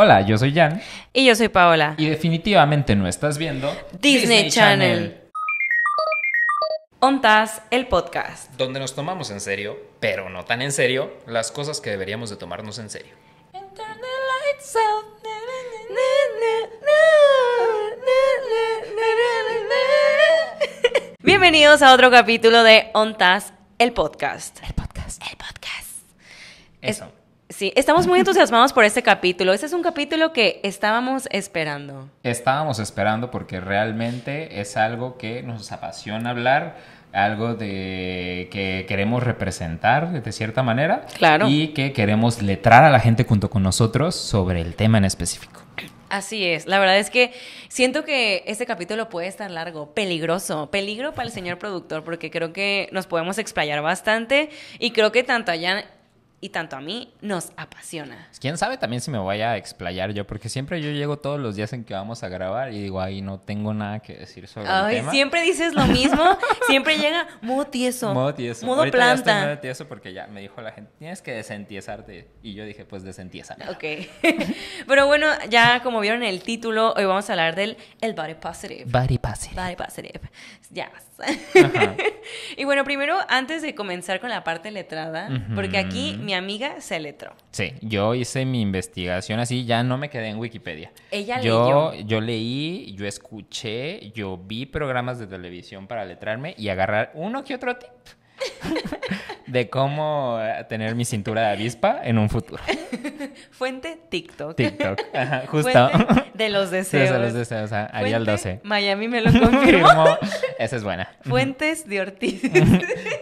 Hola, yo soy Jan. Y yo soy Paola. Y definitivamente no estás viendo Disney, Channel. Ontas, el podcast. Donde nos tomamos en serio, pero no tan en serio, las cosas que deberíamos de tomarnos en serio. Bienvenidos a otro capítulo de Ontas, el podcast. El podcast. El podcast. Eso. Sí, estamos muy entusiasmados por este capítulo. Este es un capítulo que estábamos esperando. Estábamos esperando porque realmente es algo que nos apasiona hablar algo de que queremos representar de cierta manera claro. y que queremos letrar a la gente junto con nosotros sobre el tema en específico. Así es, la verdad es que siento que este capítulo puede estar largo, peligroso, peligro para el señor productor, porque creo que nos podemos explayar bastante y creo que tanto allá y tanto a mí nos apasiona. Quién sabe también si me voy a explayar yo, porque siempre yo llego todos los días en que vamos a grabar y digo, ay, no tengo nada que decir sobre el tema. Siempre dices lo mismo, siempre llega modo tieso. Modo tieso. Modo planta. Ya tieso porque ya me dijo la gente, tienes que desentiesarte. Y yo dije, pues desentiesa. Ok. Pero bueno, ya como vieron el título, hoy vamos a hablar del el body positive. Body positive. Body positive. Ya, y bueno, primero, antes de comenzar con la parte letrada, porque aquí mi amiga se letró. Sí, yo hice mi investigación así, ya no me quedé en Wikipedia. Ella yo, Yo leí, yo escuché, yo vi programas de televisión para letrarme y agarrar uno que otro tip. de cómo eh, tener mi cintura de avispa en un futuro. Fuente TikTok. TikTok, Ajá, justo. Fuente de los deseos. de los deseos, haría Ariel 12. Miami me lo confirmó. Esa es buena. Fuentes de Ortiz.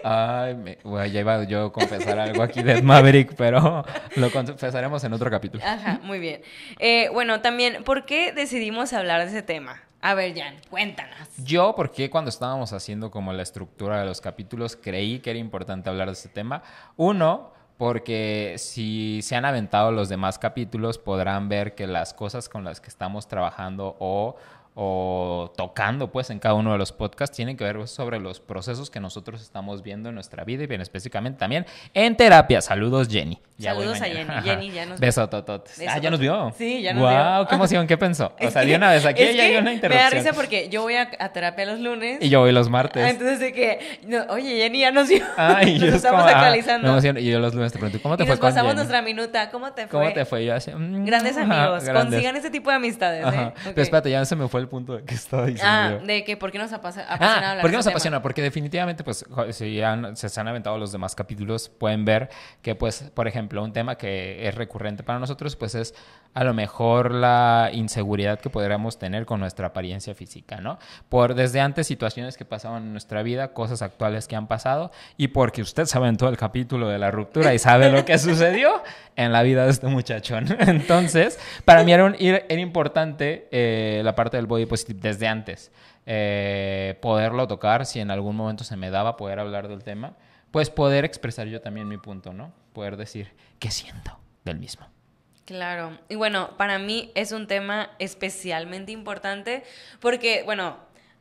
Ay, me, ya iba yo a confesar algo aquí de Maverick, pero lo confesaremos en otro capítulo. Ajá, muy bien. Eh, bueno, también, ¿por qué decidimos hablar de ese tema? A ver, Jan, cuéntanos. Yo, porque cuando estábamos haciendo como la estructura de los capítulos, creí que era importante hablar de este tema. Uno, porque si se han aventado los demás capítulos, podrán ver que las cosas con las que estamos trabajando o o tocando pues en cada uno de los podcasts tienen que ver pues, sobre los procesos que nosotros estamos viendo en nuestra vida y bien específicamente también en terapia. Saludos Jenny. Saludos a Jenny. Jenny ya nos Beso, tototes. Ah, ya nos vio. Sí, ya nos wow, vio. Wow, qué emoción, qué pensó. o sea, una vez aquí ya hay una interrupción. Me da risa porque yo voy a, terapia los lunes y yo voy los martes. Ah, entonces de que, oye, Jenny ya nos vio. yo estamos ah, actualizando. y yo los lunes te pregunto, ¿cómo te fue nos con pasamos Jenny? nuestra minuta, ¿cómo te fue? ¿Cómo te fue? Mm, grandes amigos, consigan ese tipo de amistades, ¿eh? Pero espérate, ya se me fue el punto de que estaba ah, diciendo? Ah, de que ¿por qué nos apasiona ah, ¿Por qué nos apasiona? Porque definitivamente, pues, si se han aventado los demás capítulos, pueden ver que, pues, por ejemplo, un tema que es recurrente para nosotros, pues, es a lo mejor la inseguridad que podríamos tener con nuestra apariencia física, ¿no? Por desde antes situaciones que pasaban en nuestra vida, cosas actuales que han pasado, y porque usted sabe en todo el capítulo de la ruptura y sabe lo que sucedió en la vida de este muchachón. Entonces, para mí era, importante eh, la parte del y pues desde antes, eh, poderlo tocar, si en algún momento se me daba poder hablar del tema, pues poder expresar yo también mi punto, ¿no? Poder decir que siento del mismo. Claro, y bueno, para mí es un tema especialmente importante porque, bueno,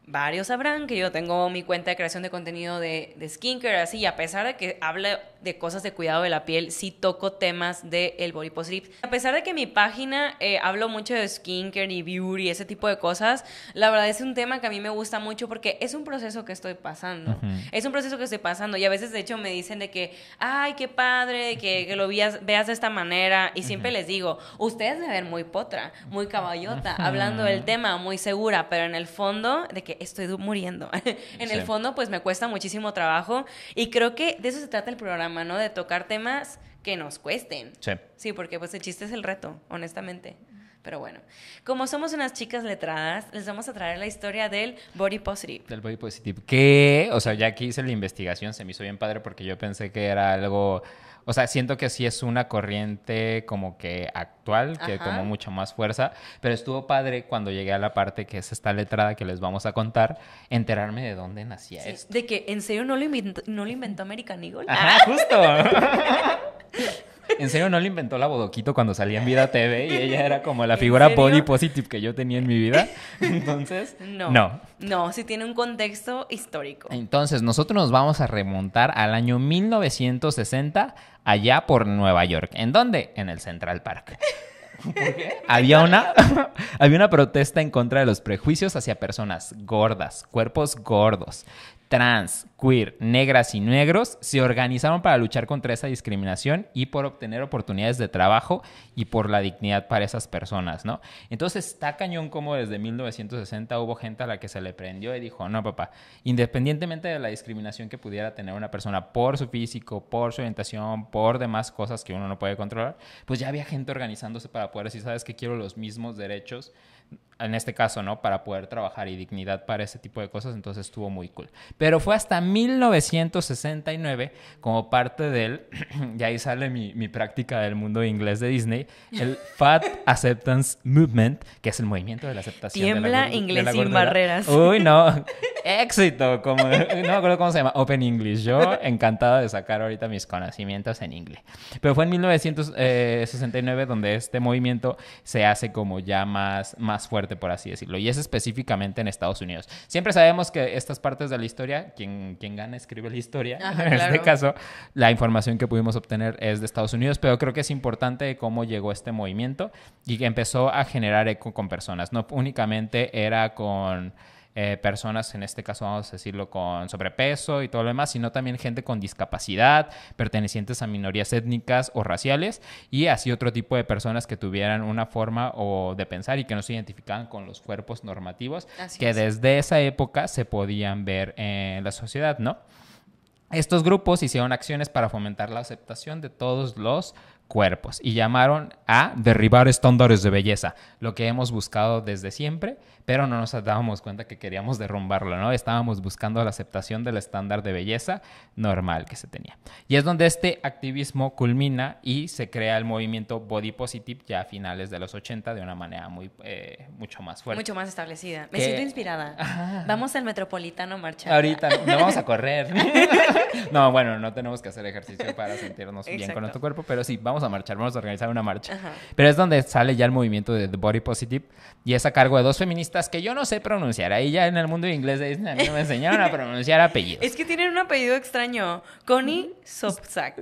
varios sabrán que yo tengo mi cuenta de creación de contenido de, de skincare, así, y a pesar de que hable de cosas de cuidado de la piel, sí toco temas del de body positive. A pesar de que mi página eh, hablo mucho de skincare y beauty, y ese tipo de cosas, la verdad es un tema que a mí me gusta mucho porque es un proceso que estoy pasando. Es un proceso que estoy pasando y a veces de hecho me dicen de que, ay, qué padre, que, lo veas, de esta manera y siempre les digo, ustedes me ven muy potra, muy caballota, hablando del tema, muy segura, pero en el fondo de que estoy muriendo. en el fondo pues me cuesta muchísimo trabajo y creo que de eso se trata el programa mano De tocar temas que nos cuesten. Sí. Sí, porque pues el chiste es el reto, honestamente. Pero bueno, como somos unas chicas letradas, les vamos a traer la historia del body positive. Del body positive. Que, o sea, ya que hice la investigación, se me hizo bien padre porque yo pensé que era algo o sea, siento que sí es una corriente como que actual, que tomó mucha más fuerza, pero estuvo padre cuando llegué a la parte que es esta letrada que les vamos a contar, enterarme de dónde nacía De que en serio no lo inventó, no lo inventó American Eagle. Ajá, justo. En serio, no le inventó la Bodoquito cuando salía en Vida TV y ella era como la figura body positive que yo tenía en mi vida. Entonces, no. No, no sí tiene un contexto histórico. Entonces, nosotros nos vamos a remontar al año 1960 allá por Nueva York. ¿En dónde? En el Central Park. ¿Por Había una, había una protesta en contra de los prejuicios hacia personas gordas, cuerpos gordos trans, queer, negras y negros se organizaron para luchar contra esa discriminación y por obtener oportunidades de trabajo y por la dignidad para esas personas, ¿no? Entonces está cañón como desde 1960 hubo gente a la que se le prendió y dijo, no, papá, independientemente de la discriminación que pudiera tener una persona por su físico, por su orientación, por demás cosas que uno no puede controlar, pues ya había gente organizándose para poder decir, sabes que quiero los mismos derechos en este caso, ¿no? Para poder trabajar y dignidad para ese tipo de cosas, entonces estuvo muy cool. Pero fue hasta 1969, como parte del, y ahí sale mi, mi práctica del mundo inglés de Disney, el Fat Acceptance Movement, que es el movimiento de la aceptación. Tiembla de la, inglés sin barreras. Uy, no, éxito, como, no me acuerdo cómo se llama, Open English. Yo encantado de sacar ahorita mis conocimientos en inglés. Pero fue en 1969 eh, donde este movimiento se hace como ya más más fuerte, por así decirlo, y es específicamente en Estados Unidos. Siempre sabemos que estas partes de la historia, quien, quien gana escribe la historia, en este caso, la información que pudimos obtener es de Estados Unidos, pero creo que es importante cómo llegó este movimiento y que empezó a generar eco con personas, no únicamente era con eh, personas, en este caso vamos a decirlo, con sobrepeso y todo lo demás, sino también gente con discapacidad, pertenecientes a minorías étnicas o raciales, y así otro tipo de personas que tuvieran una forma o de pensar y que no se identificaban con los cuerpos normativos, que desde esa época se podían ver en la sociedad, ¿no? Estos grupos hicieron acciones para fomentar la aceptación de todos los cuerpos y llamaron a derribar estándares de belleza, lo que hemos buscado desde siempre pero no nos dábamos cuenta que queríamos derrumbarlo, ¿no? Estábamos buscando la aceptación del estándar de belleza normal que se tenía. Y es donde este activismo culmina y se crea el movimiento Body Positive ya a finales de los 80 de una manera muy, eh, mucho más fuerte. Mucho más establecida. Me siento inspirada. Vamos al Metropolitano a marchar. Ahorita, no vamos a correr. no, bueno, no tenemos que hacer ejercicio para sentirnos bien con nuestro cuerpo, pero sí, vamos a marchar, vamos a organizar una marcha. Pero es donde sale ya el movimiento de Body Positive y es a cargo de dos feministas que yo no sé pronunciar. Ahí ya en el mundo inglés a mí me enseñaron a pronunciar apellidos. Es que tienen un apellido extraño. Connie Sopsack.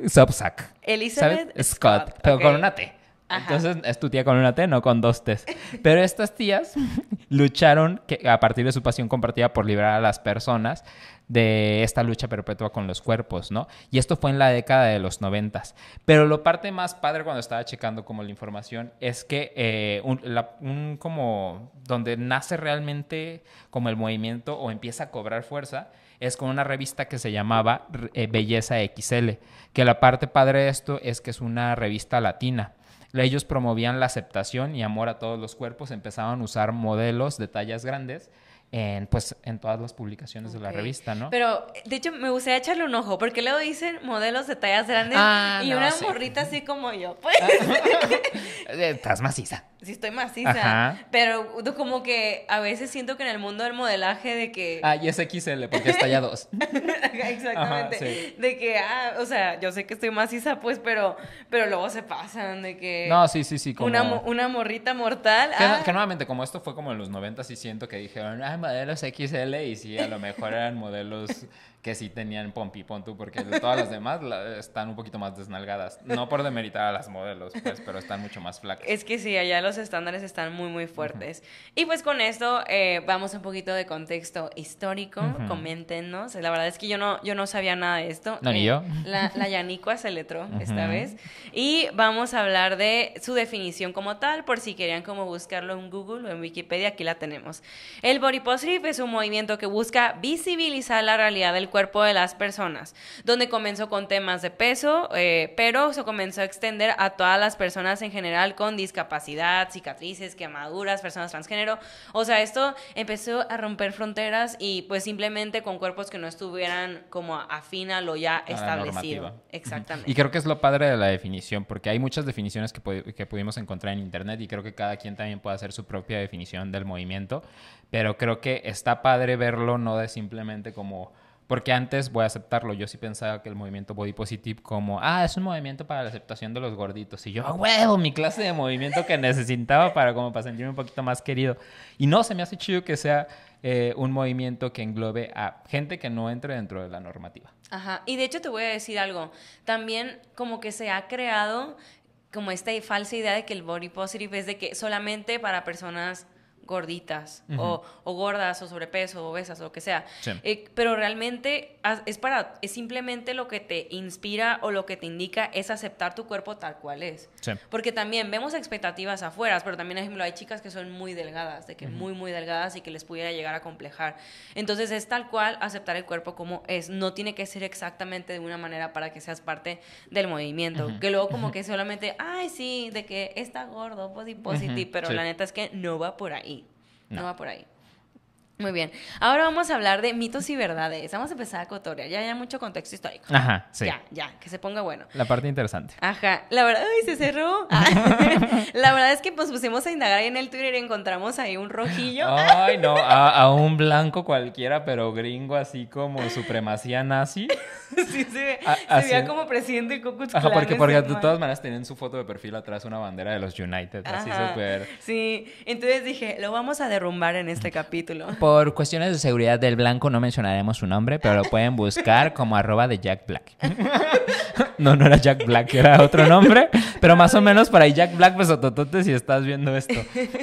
Elizabeth Scott, Pero con una T. Entonces es tu tía con una T, no con dos Ts. Pero estas tías lucharon que, a partir de su pasión compartida por liberar a las personas de esta lucha perpetua con los cuerpos, ¿no? Y esto fue en la década de los noventas. Pero lo parte más padre cuando estaba checando como la información es que eh, un, como donde nace realmente como el movimiento o empieza a cobrar fuerza es con una revista que se llamaba eh, Belleza XL, que la parte padre de esto es que es una revista latina ellos promovían la aceptación y amor a todos los cuerpos, empezaban a usar modelos de tallas grandes en, pues, en todas las publicaciones de la revista, ¿no? Pero, de hecho, me gustaría echarle un ojo, porque luego dicen modelos de tallas grandes ah, y una morrita así como yo. Pues. Ah, eh, estás maciza sí estoy maciza. Ajá. Pero como que a veces siento que en el mundo del modelaje de que... Ah, y es XL porque está ya dos. Exactamente. De que, ah, o sea, yo sé que estoy maciza, pues, pero, pero luego se pasan de que... No, sí, sí, sí. Como... Una, una morrita mortal. Ah. Que, nuevamente, como esto fue como en los 90 y siento que dijeron, ah, modelos XL y sí, a lo mejor eran modelos que sí tenían pompi, pon porque todas las demás están un poquito más desnalgadas. No por demeritar a las modelos, pues, pero están mucho más flacas. Es que sí, allá los estándares están muy, muy fuertes. Y pues con esto eh, vamos un poquito de contexto histórico, coméntenos. La verdad es que yo no, yo no sabía nada de esto. No, ni eh, yo. La, la Yanicua se letró esta vez. Y vamos a hablar de su definición como tal, por si querían como buscarlo en Google o en Wikipedia, aquí la tenemos. El body positive es un movimiento que busca visibilizar la realidad del cuerpo de las personas, donde comenzó con temas de peso, eh, pero se comenzó a extender a todas las personas en general con discapacidad, cicatrices, quemaduras, personas transgénero. O sea, esto empezó a romper fronteras y pues simplemente con cuerpos que no estuvieran como afín a lo ya establecido. Exactamente. Y creo que es lo padre de la definición, porque hay muchas definiciones que pudimos encontrar en Internet y creo que cada quien también puede hacer su propia definición del movimiento, pero creo que está padre verlo no de simplemente como porque antes, voy a aceptarlo, yo sí pensaba que el movimiento body positive como, ah, es un movimiento para la aceptación de los gorditos. Y yo, ¡ah, huevo, mi clase de movimiento que necesitaba para como para sentirme un poquito más querido. Y no, se me hace chido que sea eh, un movimiento que englobe a gente que no entre dentro de la normativa. Ajá, y de hecho te voy a decir algo, también como que se ha creado como esta falsa idea de que el body positive es de que solamente para personas gorditas o, gordas o sobrepeso o obesas o lo que sea. Eh, pero realmente es para, es simplemente lo que te inspira o lo que te indica es aceptar tu cuerpo tal cual es. Porque también vemos expectativas afuera, pero también, ejemplo, hay chicas que son muy delgadas, de que muy, muy delgadas y que les pudiera llegar a complejar. Entonces es tal cual aceptar el cuerpo como es. No tiene que ser exactamente de una manera para que seas parte del movimiento. Que luego como que solamente, ay, sí, de que está gordo, body positive, pero la neta es que no va por ahí no, va por ahí. Muy bien. Ahora vamos a hablar de mitos y verdades. Vamos a empezar a cotoria. Ya hay mucho contexto histórico. Ajá, sí. Ya, ya, que se ponga bueno. La parte interesante. Ajá. La verdad, ¡ay, se cerró! Ah. la verdad es que nos pusimos a indagar ahí en el Twitter y encontramos ahí un rojillo. Ay, no, a, un blanco cualquiera, pero gringo así como supremacía nazi. sí, se, ve, se veía como presidente de Ajá, porque, porque de todas maneras tienen su foto de perfil atrás una bandera de los United, así súper... Sí, entonces dije, lo vamos a derrumbar en este capítulo por cuestiones de seguridad del blanco no mencionaremos su nombre, pero lo pueden buscar como arroba de Jack Black. no, no era Jack Black, era otro nombre, pero más o menos para ahí Jack Black, Pues besototote si estás viendo esto.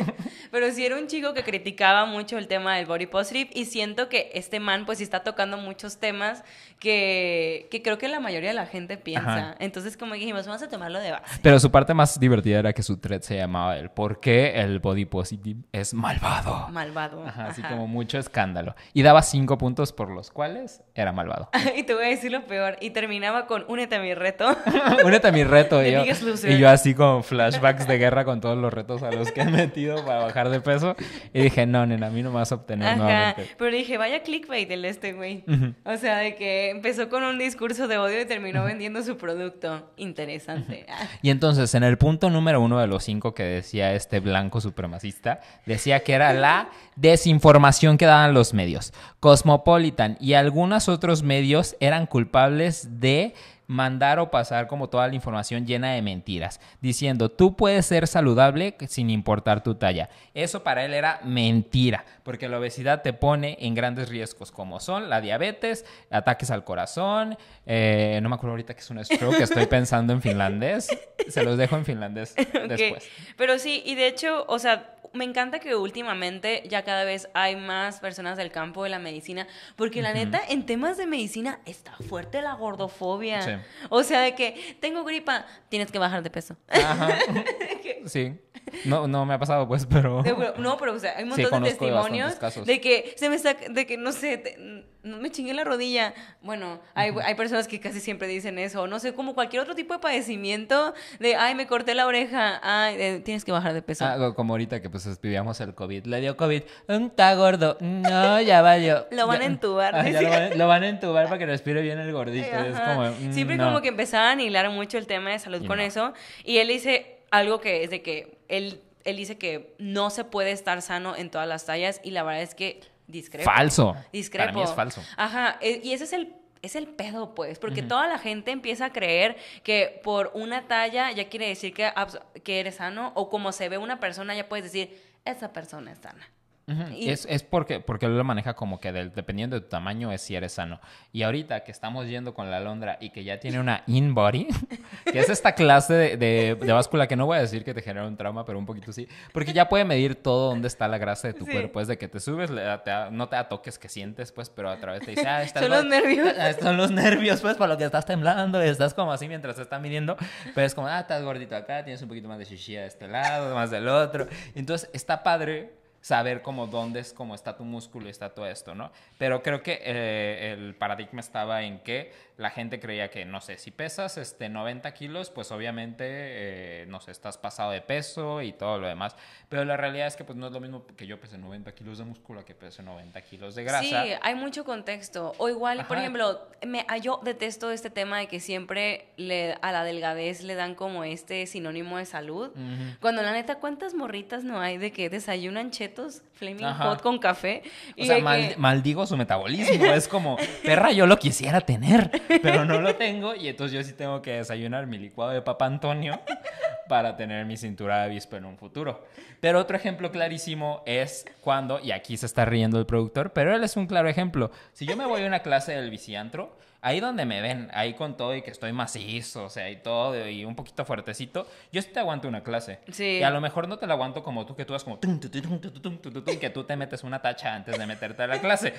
pero sí era un chico que criticaba mucho el tema del body positive y siento que este man pues está tocando muchos temas que, creo que la mayoría de la gente piensa. Entonces como dijimos, vamos a tomarlo de base. Pero su parte más divertida era que su thread se llamaba el por qué el body positive es malvado. Malvado. Así como mucho escándalo. Y daba cinco puntos por los cuales era malvado. y te voy a decir lo peor. Y terminaba con únete mi reto. Únete a mi reto. y, yo, así con flashbacks de guerra con todos los retos a los que he metido para bajar de peso. Y dije, no, nena, a mí no me vas a obtener Ajá. Pero dije, vaya clickbait el este, güey. O sea, de que empezó con un discurso de odio y terminó vendiendo su producto. Interesante. Y entonces, en el punto número uno de los cinco que decía este blanco supremacista, decía que era la desinformación que daban los medios. Cosmopolitan y algunos otros medios eran culpables de mandar o pasar como toda la información llena de mentiras, diciendo tú puedes ser saludable sin importar tu talla. Eso para él era mentira, porque la obesidad te pone en grandes riesgos, como son la diabetes, ataques al corazón, eh, no me acuerdo ahorita que es un stroke, que estoy pensando en finlandés, se los dejo en finlandés después. Pero sí, y de hecho, o sea, me encanta que últimamente ya cada vez hay más personas del campo de la medicina, porque la neta, en temas de medicina está fuerte la gordofobia. Sí. O sea, de que tengo gripa, tienes que bajar de peso. Ajá. sí. No, no me ha pasado, pues, pero... No, pero, o sea, hay un montón de testimonios de que se me saca, de que, no sé no me chingué la rodilla. Bueno, hay, personas que casi siempre dicen eso. No sé, como cualquier otro tipo de padecimiento de, ay, me corté la oreja, ay, eh, tienes que bajar de peso. como ahorita que pues vivíamos el COVID. Le dio COVID, está gordo, no, ya valió. lo van a entubar. lo, van, a entubar para que respire bien el gordito. siempre como que empezaban a hilar mucho el tema de salud con eso. Y él dice algo que es de que él, él dice que no se puede estar sano en todas las tallas y la verdad es que Discrepo. Falso. Discrepo. Para mí es falso. Ajá, eh, y ese es el es el pedo, pues, porque toda la gente empieza a creer que por una talla ya quiere decir que, que eres sano o como se ve una persona ya puedes decir, esa persona es sana es, porque, porque lo maneja como que dependiendo de tu tamaño es si eres sano. Y ahorita que estamos yendo con la alondra y que ya tiene una in-body, que es esta clase de, báscula que no voy a decir que te genera un trauma, pero un poquito sí, porque ya puede medir todo dónde está la grasa de tu cuerpo. Es de que te subes, le, te, no te atoques que sientes, pues, pero a través te dice, ah, son los nervios. Ah, son los nervios, pues, para lo que estás temblando, estás como así mientras te están midiendo, pero es como, ah, estás gordito acá, tienes un poquito más de chichilla de este lado, más del otro. Entonces, está padre saber como dónde es, cómo está tu músculo y está todo esto, ¿no? Pero creo que eh, el paradigma estaba en que la gente creía que, no sé, si pesas este, 90 kilos, pues obviamente, eh, no sé, estás pasado de peso y todo lo demás. Pero la realidad es que pues no es lo mismo que yo pese 90 kilos de músculo que pese 90 kilos de grasa. Sí, hay mucho contexto. O igual, por ejemplo, me, ah, yo detesto este tema de que siempre le, a la delgadez le dan como este sinónimo de salud. Cuando la neta, ¿cuántas morritas no hay de que desayunan chetos, flaming hot con café? o sea, maldigo su metabolismo. es como, perra, yo lo quisiera tener pero no lo tengo y entonces yo sí tengo que desayunar mi licuado de Papá Antonio para tener mi cintura de avispa en un futuro. Pero otro ejemplo clarísimo es cuando, y aquí se está riendo el productor, pero él es un claro ejemplo, si yo me voy a una clase del biciantro, ahí donde me ven, ahí con todo y que estoy macizo, o sea, y todo, y un poquito fuertecito, yo sí te aguanto una clase. Sí. Y a lo mejor no te la aguanto como tú, que tú vas como, que tú te metes una tacha antes de meterte a la clase.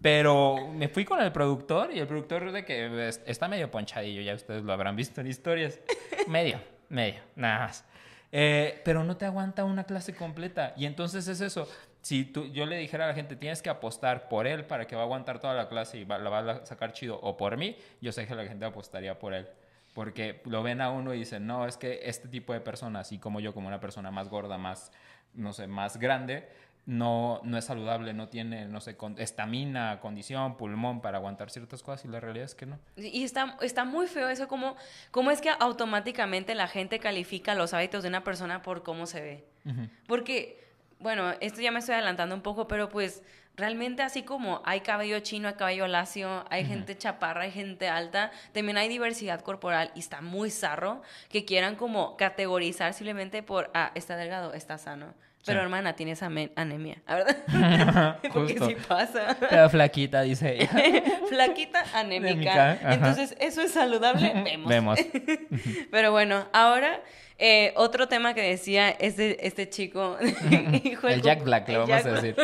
Pero me fui con el productor y el productor de que está medio ponchadillo, ya ustedes lo habrán visto en historias. Medio, medio, nada más. Eh, pero no te aguanta una clase completa. Y entonces es eso si tú, yo le dijera a la gente, tienes que apostar por él para que va a aguantar toda la clase y la va a sacar chido, o por mí, yo sé que la gente apostaría por él. Porque lo ven a uno y dicen, no, es que este tipo de persona, así como yo, como una persona más gorda, más, no sé, más grande, no, no es saludable, no tiene, no sé, estamina, condición, pulmón para aguantar ciertas cosas y la realidad es que no. Y está, está muy feo eso, como, como es que automáticamente la gente califica los hábitos de una persona por cómo se ve. Porque bueno, esto ya me estoy adelantando un poco, pero pues realmente así como hay cabello chino, hay cabello lacio, hay gente chaparra, hay gente alta, también hay diversidad corporal y está muy zarro que quieran como categorizar simplemente por, ah, está delgado, está sano. Pero hermana, tienes anemia, ¿verdad? Porque sí pasa. Pero flaquita, dice ella. flaquita anémica. Entonces, ¿eso es saludable? Vemos. Vemos. Pero bueno, ahora eh, otro tema que decía este, este chico. el Jack Black, lo vamos a decir.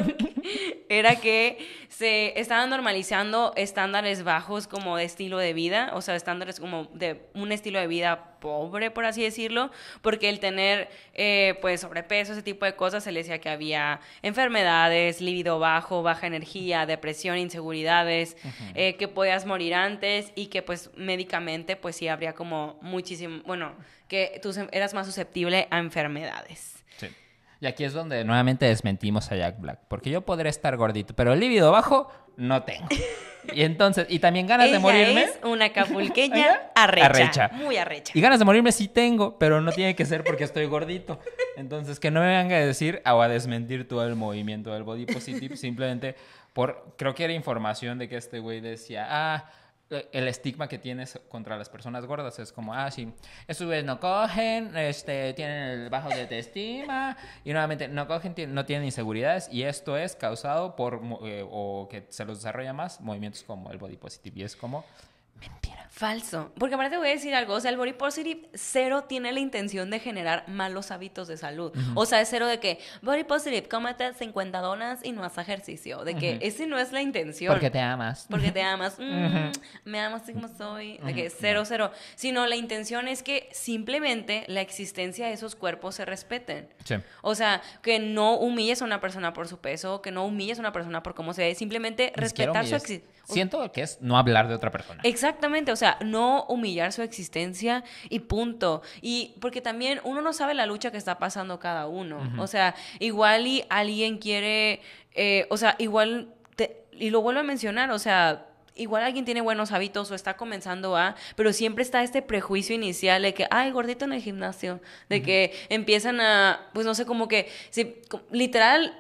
era que se estaban normalizando estándares bajos como de estilo de vida, o sea, estándares como de un estilo de vida pobre, por así decirlo, porque el tener, eh, pues, sobrepeso, ese tipo de cosas, se le decía que había enfermedades, lívido bajo, baja energía, depresión, inseguridades, eh, que podías morir antes y que, pues, médicamente, pues, sí habría como muchísimo, bueno, que tú eras más susceptible a enfermedades. Sí. Y aquí es donde nuevamente desmentimos a Jack Black, porque yo podré estar gordito, pero el líbido bajo no tengo. Y entonces, y también ganas de morirme. Es una capulqueña arrecha, arrecha, Muy arrecha. Y ganas de morirme sí tengo, pero no tiene que ser porque estoy gordito. Entonces, que no me venga a decir o a desmentir todo el movimiento del body positive, simplemente por. Creo que era información de que este güey decía, ah el estigma que tienes contra las personas gordas es como, ah, sí, estos güeyes no cogen, este, tienen el bajo de estima, y nuevamente no cogen, no tienen inseguridades, y esto es causado por, eh, o que se los desarrolla más, movimientos como el body positive, y es como, mentira. Falso. Porque aparte te voy a decir algo, o sea, el body positive cero tiene la intención de generar malos hábitos de salud. O sea, es cero de que body positive, cómete 50 donas y no haz ejercicio. De que ese no es la intención. Porque te amas. Porque te amas. Mm, me amo así como soy. De que cero, cero. Sino la intención es que simplemente la existencia de esos cuerpos se respeten. O sea, que no humilles a una persona por su peso, que no humilles a una persona por cómo se ve, simplemente respetar su existencia. Siento que es no hablar de otra persona. Exactamente, o sea, no humillar su existencia y punto. Y porque también uno no sabe la lucha que está pasando cada uno. O sea, igual y alguien quiere, eh, o sea, igual, y lo vuelvo a mencionar, o sea, igual alguien tiene buenos hábitos o está comenzando a, pero siempre está este prejuicio inicial de que, ay, gordito en el gimnasio, de que empiezan a, pues no sé, como que, si, literal,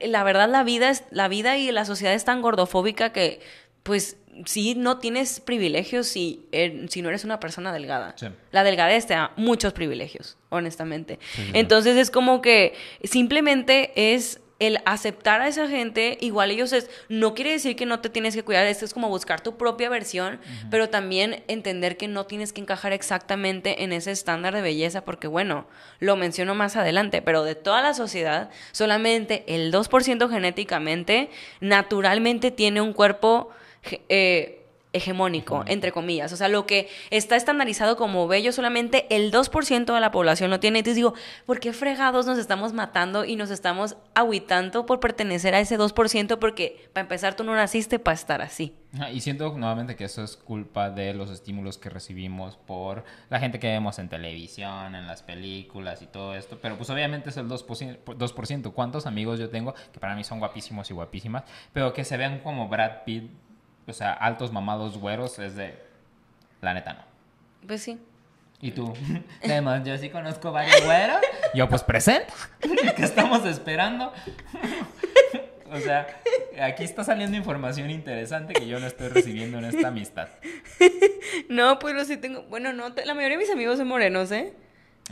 la verdad la vida, es, la vida y la sociedad es tan gordofóbica que, pues si no tienes privilegios si, si no eres una persona delgada. La delgadez te da muchos privilegios, honestamente. Entonces es como que simplemente es el aceptar a esa gente, igual ellos es, no quiere decir que no te tienes que cuidar, esto es como buscar tu propia versión, pero también entender que no tienes que encajar exactamente en ese estándar de belleza, porque bueno, lo menciono más adelante, pero de toda la sociedad, solamente el 2% genéticamente, naturalmente tiene un cuerpo eh, hegemónico, entre comillas. O sea, lo que está estandarizado como bello, solamente el 2% de la población lo tiene. Entonces digo, ¿por qué fregados nos estamos matando y nos estamos aguitando por pertenecer a ese 2%? Porque para empezar, tú no naciste para estar así. Y siento nuevamente que eso es culpa de los estímulos que recibimos por la gente que vemos en televisión, en las películas y todo esto. Pero pues obviamente es el 2%. ¿Cuántos amigos yo tengo que para mí son guapísimos y guapísimas, pero que se vean como Brad Pitt o sea, altos mamados güeros es de, la neta no. Pues sí. ¿Y tú? Además, yo sí conozco varios güeros. Yo pues presento. ¿Qué estamos esperando? O sea, aquí está saliendo información interesante que yo no estoy recibiendo en esta amistad. No, pues lo sí tengo. Bueno, no, la mayoría de mis amigos son morenos, ¿eh?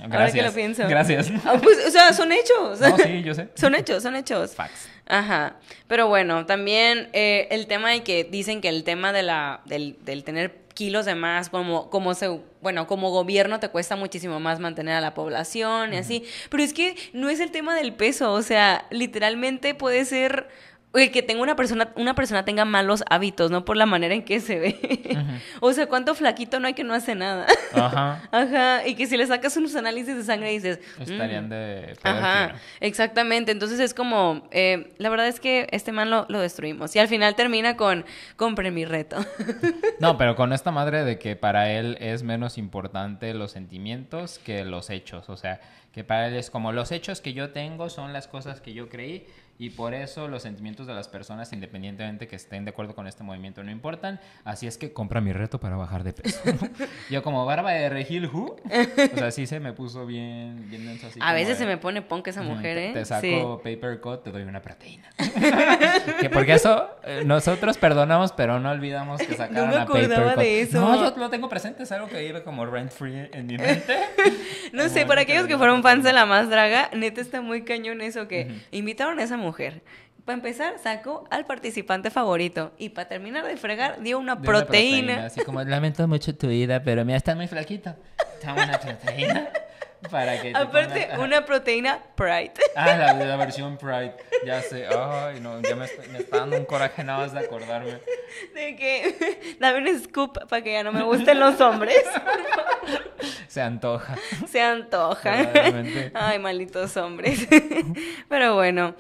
Gracias. Ahora que lo pienso. Gracias. Ah, pues, o sea, son hechos. No, sí, yo sé. Son hechos, son hechos. Facts. Ajá. Pero bueno, también eh, el tema de que dicen que el tema de la, del, tener kilos de más, como, como se, bueno, como gobierno te cuesta muchísimo más mantener a la población y así. Pero es que no es el tema del peso, o sea, literalmente puede ser Oye, que tenga una persona, una persona tenga malos hábitos, ¿no? Por la manera en que se ve. o sea, cuánto flaquito no hay que no hace nada. Ajá. Ajá. Y que si le sacas unos análisis de sangre y dices. Estarían mm". de. Ajá. Exactamente. Entonces es como. Eh, la verdad es que este man lo, lo, destruimos. Y al final termina con. Compre mi reto. no, pero con esta madre de que para él es menos importante los sentimientos que los hechos. O sea, que para él es como los hechos que yo tengo son las cosas que yo creí y por eso los sentimientos de las personas, independientemente que estén de acuerdo con este movimiento, no importan. Así es que compra mi reto para bajar de peso. Yo como barba de regil, O sea, sí se me puso bien, bien denso así. A veces se me pone punk esa mujer, ¿eh? Te saco paper cut, te doy una proteína. porque eso eh, nosotros perdonamos, pero no olvidamos que sacaron no me acordaba de eso. No, yo lo tengo presente, es algo que iba como rent free en mi mente. no sé, para aquellos que fueron fans de La Más Draga, neta está muy cañón eso que invitaron a esa mujer para empezar, sacó al participante favorito. Y para terminar de fregar, dio una, proteína. Así como, lamento mucho tu vida, pero mira, está muy flaquito. Está una proteína. Para que Aparte, una proteína Pride. Ah, la, versión Pride. Ya sé. Ay, no, ya me, está, me está dando un coraje nada más de acordarme. De que dame un scoop para que ya no me gusten los hombres. Se antoja. Se antoja. Ay, malditos hombres. Pero bueno.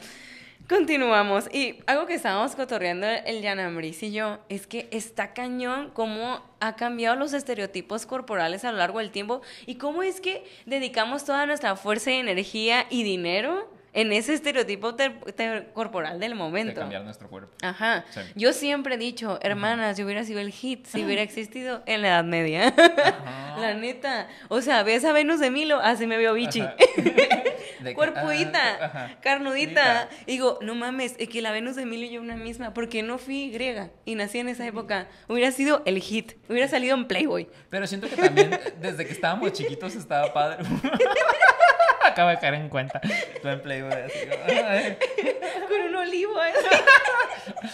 Continuamos. Y algo que estábamos cotorreando el Yanambris y yo, es que está cañón cómo ha cambiado los estereotipos corporales a lo largo del tiempo y cómo es que dedicamos toda nuestra fuerza y energía y dinero en ese estereotipo corporal del momento. De cambiar nuestro cuerpo. Ajá. Yo siempre he dicho, hermanas, yo hubiera sido el hit si hubiera existido en la Edad Media. La neta. O sea, ves a Venus de Milo, así me veo bichi. Cuerpuita, ah, carnudita. Y digo, no mames, es que la Venus de Milo y yo una misma, porque no fui griega y nací en esa época. Hubiera sido el hit, hubiera salido en Playboy. Pero siento que también desde que estábamos chiquitos estaba padre. acaba de caer en cuenta. Tú en Playboy así. Con un olivo ¿eh?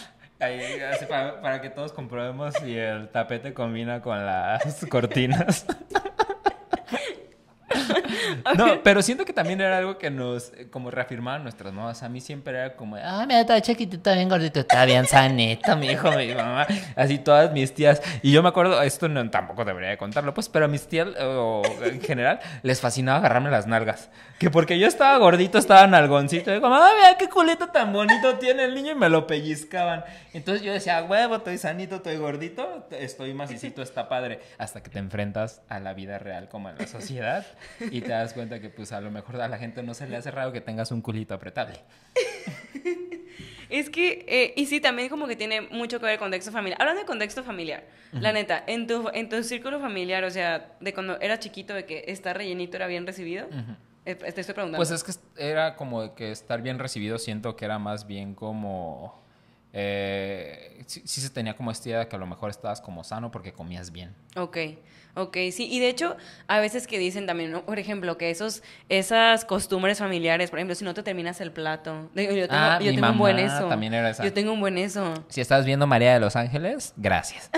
Ahí, para, para que todos comprobemos si el tapete combina con las cortinas. no, pero siento que también era algo que nos, eh, como reafirmaban nuestras mamás. A mí siempre era como, ah, mira, está está bien gordito, está bien sanito, mi hijo, mi mamá. Así todas mis tías. Y yo me acuerdo, esto no, tampoco debería de contarlo, pues, pero a mis tías, eh, en general, les fascinaba agarrarme las nalgas. Que porque yo estaba gordito, estaba nalgoncito. Y como, ah, mira, qué culito tan bonito tiene el niño. Y me lo pellizcaban. Entonces yo decía, huevo, estoy sanito, estoy gordito, estoy macicito, está padre. Hasta que te enfrentas a la vida real, como a la sociedad y te das cuenta que pues a lo mejor a la gente no se le hace raro que tengas un culito apretable. Es que, eh, y sí, también como que tiene mucho que ver el contexto familiar. Hablando de contexto familiar, la neta, en tu, en tu círculo familiar, o sea, de cuando era chiquito, de que estar rellenito era bien recibido, eh, te estoy preguntando. Pues es que era como que estar bien recibido, siento que era más bien como... Eh, sí, se tenía como esta idea de que a lo mejor estabas como sano porque comías bien. Ok. Ok, sí, y de hecho, a veces que dicen también, por ejemplo, que esos, esas costumbres familiares, por ejemplo, si no te terminas el plato, yo ah, tengo, un buen eso. También era Yo tengo un buen eso. Si estás viendo María de los Ángeles, gracias.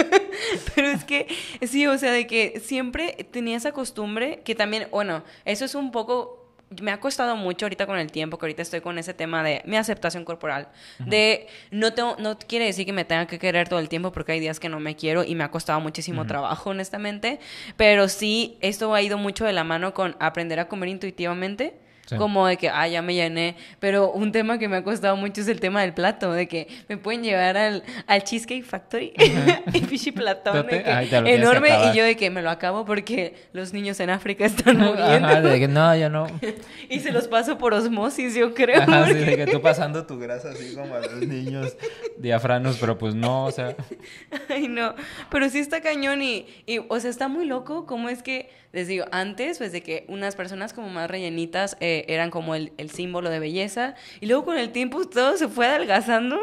Pero es que, sí, o sea, de que siempre tenía esa costumbre que también, bueno, eso es un poco me ha costado mucho ahorita con el tiempo, que ahorita estoy con ese tema de mi aceptación corporal, de no tengo, no quiere decir que me tenga que querer todo el tiempo porque hay días que no me quiero y me ha costado muchísimo trabajo, honestamente, pero sí, esto ha ido mucho de la mano con aprender a comer intuitivamente como de que, ah, ya me llené. Pero un tema que me ha costado mucho es el tema del plato, de que me pueden llevar al, Cheesecake Factory El Fishy Platón enorme y yo de que me lo acabo porque los niños en África están muriendo. Ajá, de que no, yo no. y se los paso por osmosis, yo creo. Ajá, sí, de que tú pasando tu grasa así como a los niños diafranos, pero pues no, o sea. Ay, no. Pero sí está cañón y, y o sea, está muy loco cómo es que les digo, antes, pues de que unas personas como más rellenitas eh, eran como el, símbolo de belleza, y luego con el tiempo todo se fue adelgazando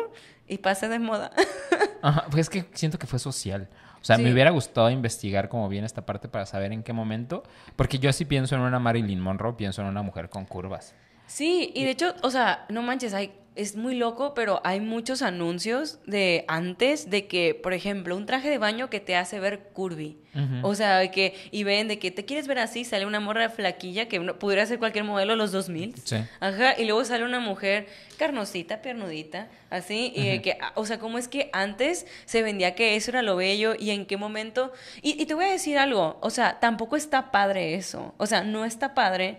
y pasé de moda. pues es que siento que fue social. O sea, me hubiera gustado investigar como bien esta parte para saber en qué momento, porque yo así pienso en una Marilyn Monroe, pienso en una mujer con curvas. Sí, y de hecho, o sea, no manches, hay es muy loco, pero hay muchos anuncios de antes de que, por ejemplo, un traje de baño que te hace ver curvy. O sea, que, y ven de que te quieres ver así, sale una morra flaquilla que pudiera ser cualquier modelo los 2000. Sí. Ajá, y luego sale una mujer carnosita, piernudita, así, y que, ah, o sea, ¿cómo es que antes se vendía que eso era lo bello y en qué momento? Y, y te voy a decir algo, o sea, tampoco está padre eso. O sea, no está padre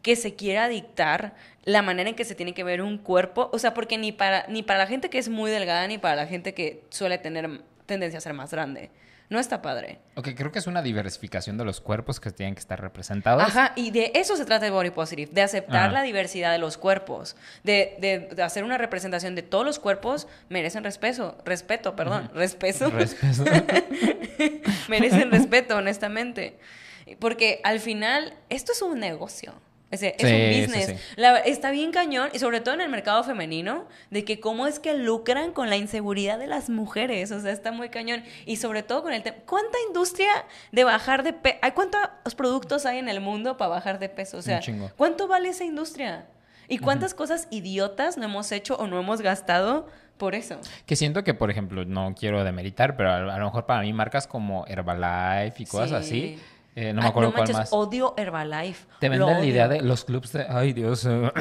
que se quiera dictar la manera en que se tiene que ver un cuerpo, o sea, porque ni para, ni para la gente que es muy delgada, ni para la gente que suele tener tendencia a ser más grande. No está padre. Ok, creo que es una diversificación de los cuerpos que tienen que estar representados. Ajá, y de eso se trata el body positive, de aceptar ah. la diversidad de los cuerpos, de, de, hacer una representación de todos los cuerpos, merecen respeto, respeto, perdón, Respeto. merecen respeto, honestamente. Porque al final, esto es un negocio es un business. está bien cañón, y sobre todo en el mercado femenino, de que cómo es que lucran con la inseguridad de las mujeres. O sea, está muy cañón. Y sobre todo con el tema. ¿Cuánta industria de bajar de peso? ¿Cuántos productos hay en el mundo para bajar de peso? O sea, ¿cuánto vale esa industria? ¿Y cuántas cosas idiotas no hemos hecho o no hemos gastado por eso. Que siento que, por ejemplo, no quiero demeritar, pero a, lo mejor para mí marcas como Herbalife y cosas sí. así eh, no me acuerdo cuál manches, más. Odio Herbalife. Te venden la idea de los clubs de. Ay, Dios. Eh,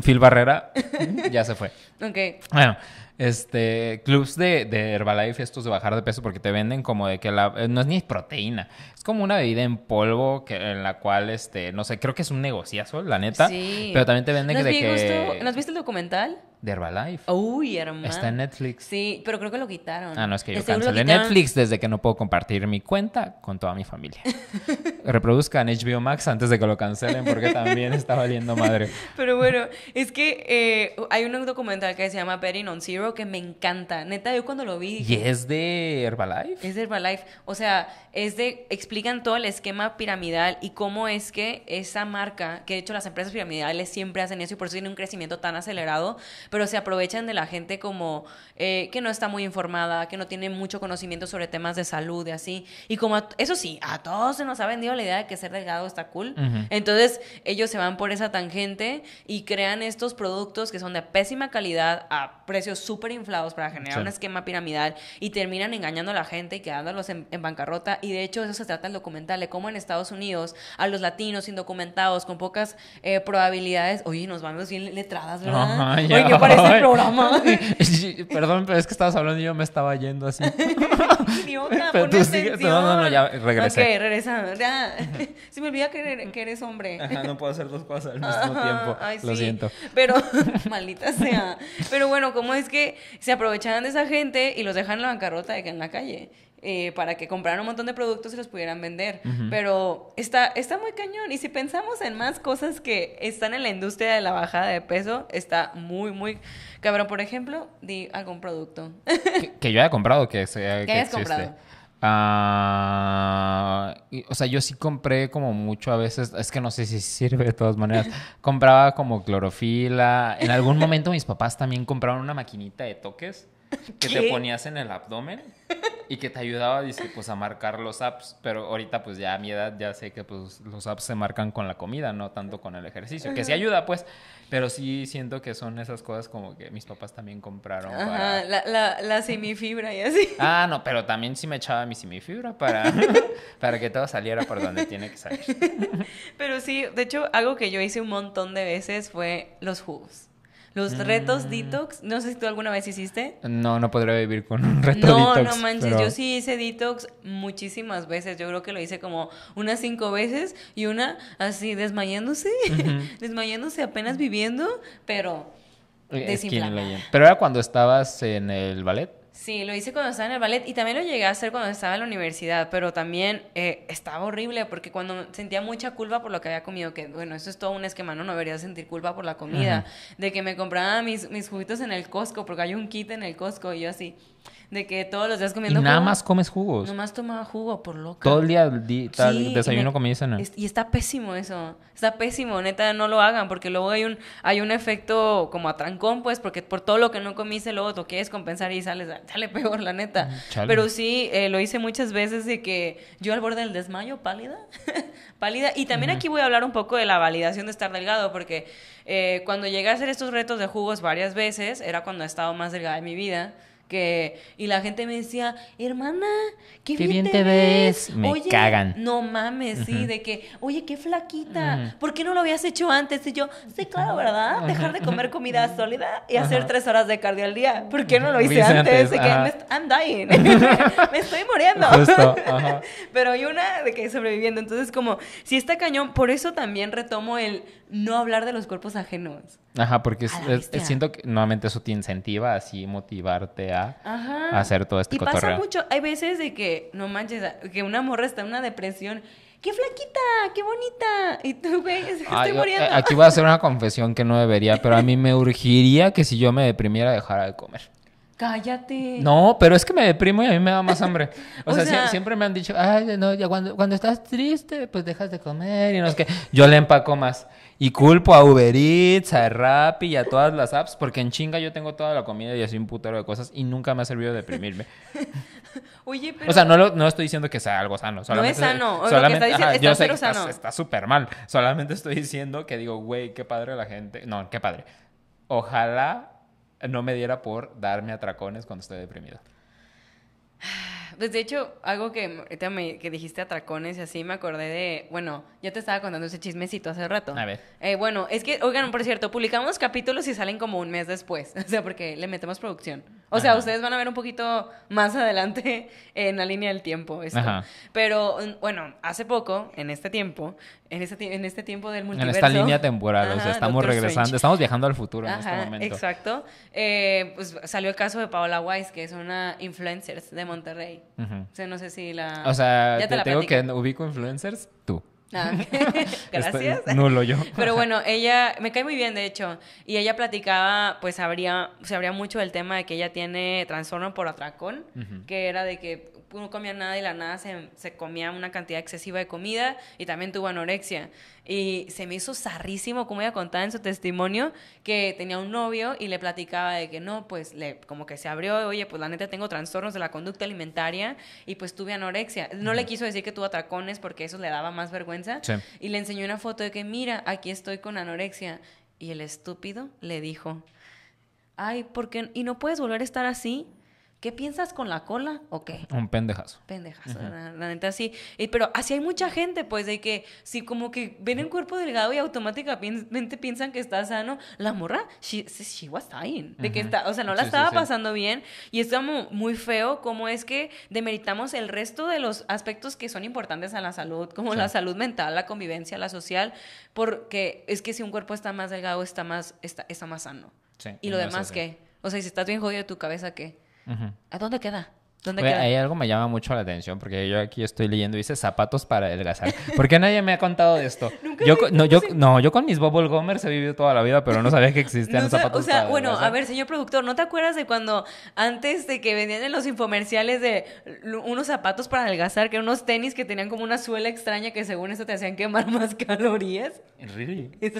Phil Barrera. ya se fue. Ok. Bueno, este, clubs de, Herbalife, estos de bajar de peso, porque te venden como de que la, eh, no es ni proteína, es como una bebida en polvo que, en la cual, este, no sé, creo que es un negociazo, la neta. Sí. Pero también te venden que de que... ¿No has el documental? De Herbalife. Uy, hermano. Está en Netflix. Sí, pero creo que lo quitaron. Ah, no, es que yo este, cancelé Netflix desde que no puedo compartir mi cuenta con toda mi familia. Reproduzcan HBO Max antes de que lo cancelen porque también está valiendo madre. Pero bueno, es que eh, hay un documental que se llama Perry on Zero que me encanta. Neta, yo cuando lo vi. ¿Y es de Herbalife? Es de Herbalife. O sea, es de. Explican todo el esquema piramidal y cómo es que esa marca, que de hecho las empresas piramidales siempre hacen eso y por eso tiene un crecimiento tan acelerado, pero se aprovechan de la gente como eh, que no está muy informada, que no tiene mucho conocimiento sobre temas de salud y así. Y como, eso sí, a todos se nos ha vendido la idea de que ser delgado está cool. Entonces, ellos se van por esa tangente y crean estos productos que son de pésima calidad a precios súper súper inflados para generar un esquema piramidal y terminan engañando a la gente y quedándolos en, bancarrota. Y de hecho, eso se trata el documental, de cómo en Estados Unidos a los latinos indocumentados con pocas eh, probabilidades, oye, nos vamos bien letradas, ¿verdad? oye, ¿qué parece el programa? Perdón, pero es que estabas hablando y yo me estaba yendo así. Idiota, pero tú no, no, no, ya regresé. Ok, regresa. Ya. Se me olvida que, eres hombre. Ajá, no puedo hacer dos cosas al mismo tiempo. Lo siento. Pero, maldita sea. Pero bueno, ¿cómo es que se aprovechaban de esa gente y los dejan en la bancarrota de que en la calle. Eh, para que compraran un montón de productos y los pudieran vender. Pero está, está muy cañón. Y si pensamos en más cosas que están en la industria de la bajada de peso, está muy, muy cabrón. Por ejemplo, di algún producto. que, yo haya comprado, que sea. Que, comprado. Ah, o sea, yo sí compré como mucho a veces, es que no sé si sirve de todas maneras. Compraba como clorofila. En algún momento mis papás también compraron una maquinita de toques que te ponías en el abdomen y que te ayudaba, dice, pues a marcar los apps. Pero ahorita, pues ya a mi edad, ya sé que pues los apps se marcan con la comida, no tanto con el ejercicio. Que sí ayuda, pues. Pero sí siento que son esas cosas como que mis papás también compraron. la, la, la, semifibra y así. Ah, no, pero también sí me echaba mi semifibra para, para que todo saliera por donde tiene que salir. pero sí, de hecho, algo que yo hice un montón de veces fue los jugos. Los retos detox, no sé si tú alguna vez hiciste. No, no podría vivir con un reto detox. No, no manches, yo sí hice detox muchísimas veces. Yo creo que lo hice como unas cinco veces y una así desmayándose, desmayándose apenas viviendo, pero eh, Pero era cuando estabas en el ballet. Sí, lo hice cuando estaba en el ballet y también lo llegué a hacer cuando estaba en la universidad, pero también eh, estaba horrible porque cuando sentía mucha culpa por lo que había comido, que bueno, eso es todo un esquema, no, debería sentir culpa por la comida, de que me compraba mis, mis juguitos en el Costco, porque hay un kit en el Costco y yo así, de que todos los días comiendo y nada más comes jugos. más tomaba jugo, por loca. Todo el día, desayuno, me, y Y está pésimo eso. Está pésimo, neta, no lo hagan. Porque luego hay un, hay un efecto como atrancón, pues. Porque por todo lo que no comiste, luego toqué quieres compensar y sales, sale peor, la neta. Mm, Pero sí, eh, lo hice muchas veces de que yo al borde del desmayo, pálida. pálida. Y también aquí voy a hablar un poco de la validación de estar delgado. Porque eh, cuando llegué a hacer estos retos de jugos varias veces, era cuando he estado más delgada de mi vida y la gente me decía, "Hermana, qué, bien, te ves." Me oye, cagan. No mames, sí, de que, "Oye, qué flaquita. ¿Por qué no lo habías hecho antes?" Y yo, "Sí, claro, ¿verdad? Dejar de comer comida sólida y hacer tres horas de cardio al día. ¿Por qué no lo hice antes?" me estoy muriendo. Pero hay una de que sobreviviendo, entonces como si está cañón, por eso también retomo el no hablar de los cuerpos ajenos. Ajá, porque siento que nuevamente eso te incentiva así, motivarte a, hacer todo este y pasa mucho, hay veces de que, no manches, que una morra está en una depresión. ¡Qué flaquita! ¡Qué bonita! Y tú, güey, estoy muriendo. Eh, aquí voy a hacer una confesión que no debería, pero a mí me urgiría que si yo me deprimiera dejara de comer. Cállate. No, pero es que me deprimo y a mí me da más hambre. O, sea, siempre me han dicho, ay, no, ya cuando, cuando estás triste, pues dejas de comer y no es que yo le empaco más. Y culpo a Uber Eats, a Rappi y a todas las apps, porque en chinga yo tengo toda la comida y así un putero de cosas y nunca me ha servido deprimirme. Oye, O sea, no, no estoy diciendo que sea algo sano. no es sano. lo está está súper mal. Solamente estoy diciendo que digo, güey, qué padre la gente. No, qué padre. Ojalá no me diera por darme atracones cuando estoy deprimido. Pues de hecho, algo que que dijiste atracones y así, me acordé de, bueno, ya te estaba contando ese chismecito hace rato. A ver. Eh, bueno, es que, oigan, por cierto, publicamos capítulos y salen como un mes después, o sea, porque le metemos producción. O sea, ustedes van a ver un poquito más adelante en la línea del tiempo esto. Pero bueno, hace poco, en este tiempo, en este, en este tiempo del multiverso. En esta línea temporal, o sea, estamos regresando, estamos viajando al futuro en este momento. Exacto. Eh, pues salió el caso de Paola Weiss, que es una influencer de Monterrey. O sea, no sé si la. O sea, te, tengo que ubico influencers, tú. Ah, Gracias. nulo yo. Pero bueno, ella me cae muy bien, de hecho. Y ella platicaba, pues habría, se habría mucho el tema de que ella tiene trastorno por atracón, que era de que no comía nada y la nada se, comía una cantidad excesiva de comida y también tuvo anorexia. Y se me hizo zarrísimo, como ella contaba en su testimonio, que tenía un novio y le platicaba de que no, pues le, como que se abrió, oye, pues la neta tengo trastornos de la conducta alimentaria y pues tuve anorexia. No le quiso decir que tuvo atracones porque eso le daba más vergüenza. Y le enseñó una foto de que mira, aquí estoy con anorexia. Y el estúpido le dijo, ay, qué? ¿Y no puedes volver a estar así? ¿qué piensas con la cola o qué? Un pendejazo. Pendejazo, la, neta pero así hay mucha gente, pues, de que si como que ven un cuerpo delgado y automáticamente piensan que está sano, la morra, she, she was dying. que está, o sea, no la estaba pasando bien. Y está muy, feo como es que demeritamos el resto de los aspectos que son importantes a la salud, como la salud mental, la convivencia, la social, porque es que si un cuerpo está más delgado, está más, está, está más sano. y lo demás, ¿qué? O sea, si estás bien jodido de tu cabeza, ¿qué? ¿A dónde queda? Ahí algo me llama mucho la atención porque yo aquí estoy leyendo dice zapatos para adelgazar. ¿Por qué nadie me ha contado de esto? ¿Nunca yo, no, yo, no, yo con mis Bubble Gomers he vivido toda la vida, pero no sabía que existían zapatos o sea, bueno, a ver, señor productor, ¿no te acuerdas de cuando antes de que vendían en los infomerciales de unos zapatos para adelgazar, que eran unos tenis que tenían como una suela extraña que según eso te hacían quemar más calorías? ¿Es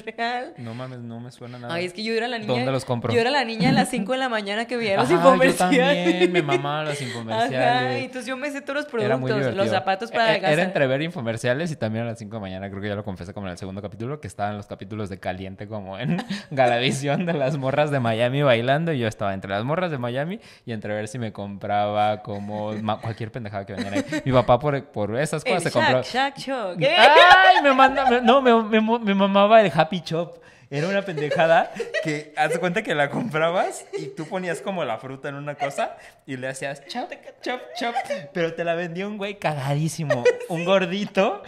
real? No mames, no me suena nada. Ay, es que yo era la niña. ¿Dónde los compro? Yo era la niña a las 5 de la mañana que vieron los ah, infomerciales. Yo también, me mamaba los infomerciales entonces yo me sé todos los productos, los zapatos e, para e, Era, era entre ver infomerciales y también a las 5 de mañana, creo que ya lo confesé como en el segundo capítulo, que estaban los capítulos de Caliente como en Galavisión de las morras de Miami bailando y yo estaba entre las morras de Miami y entre ver si me compraba como cualquier pendejada que vendiera ahí. Mi papá por, esas cosas se compró. Ay, me manda, no, me, me, me mamaba el Happy Chop. Era una pendejada que haz cuenta que la comprabas y tú ponías como la fruta en una cosa y le hacías chop, chop, chop. Pero te la vendió un güey cagadísimo. Un gordito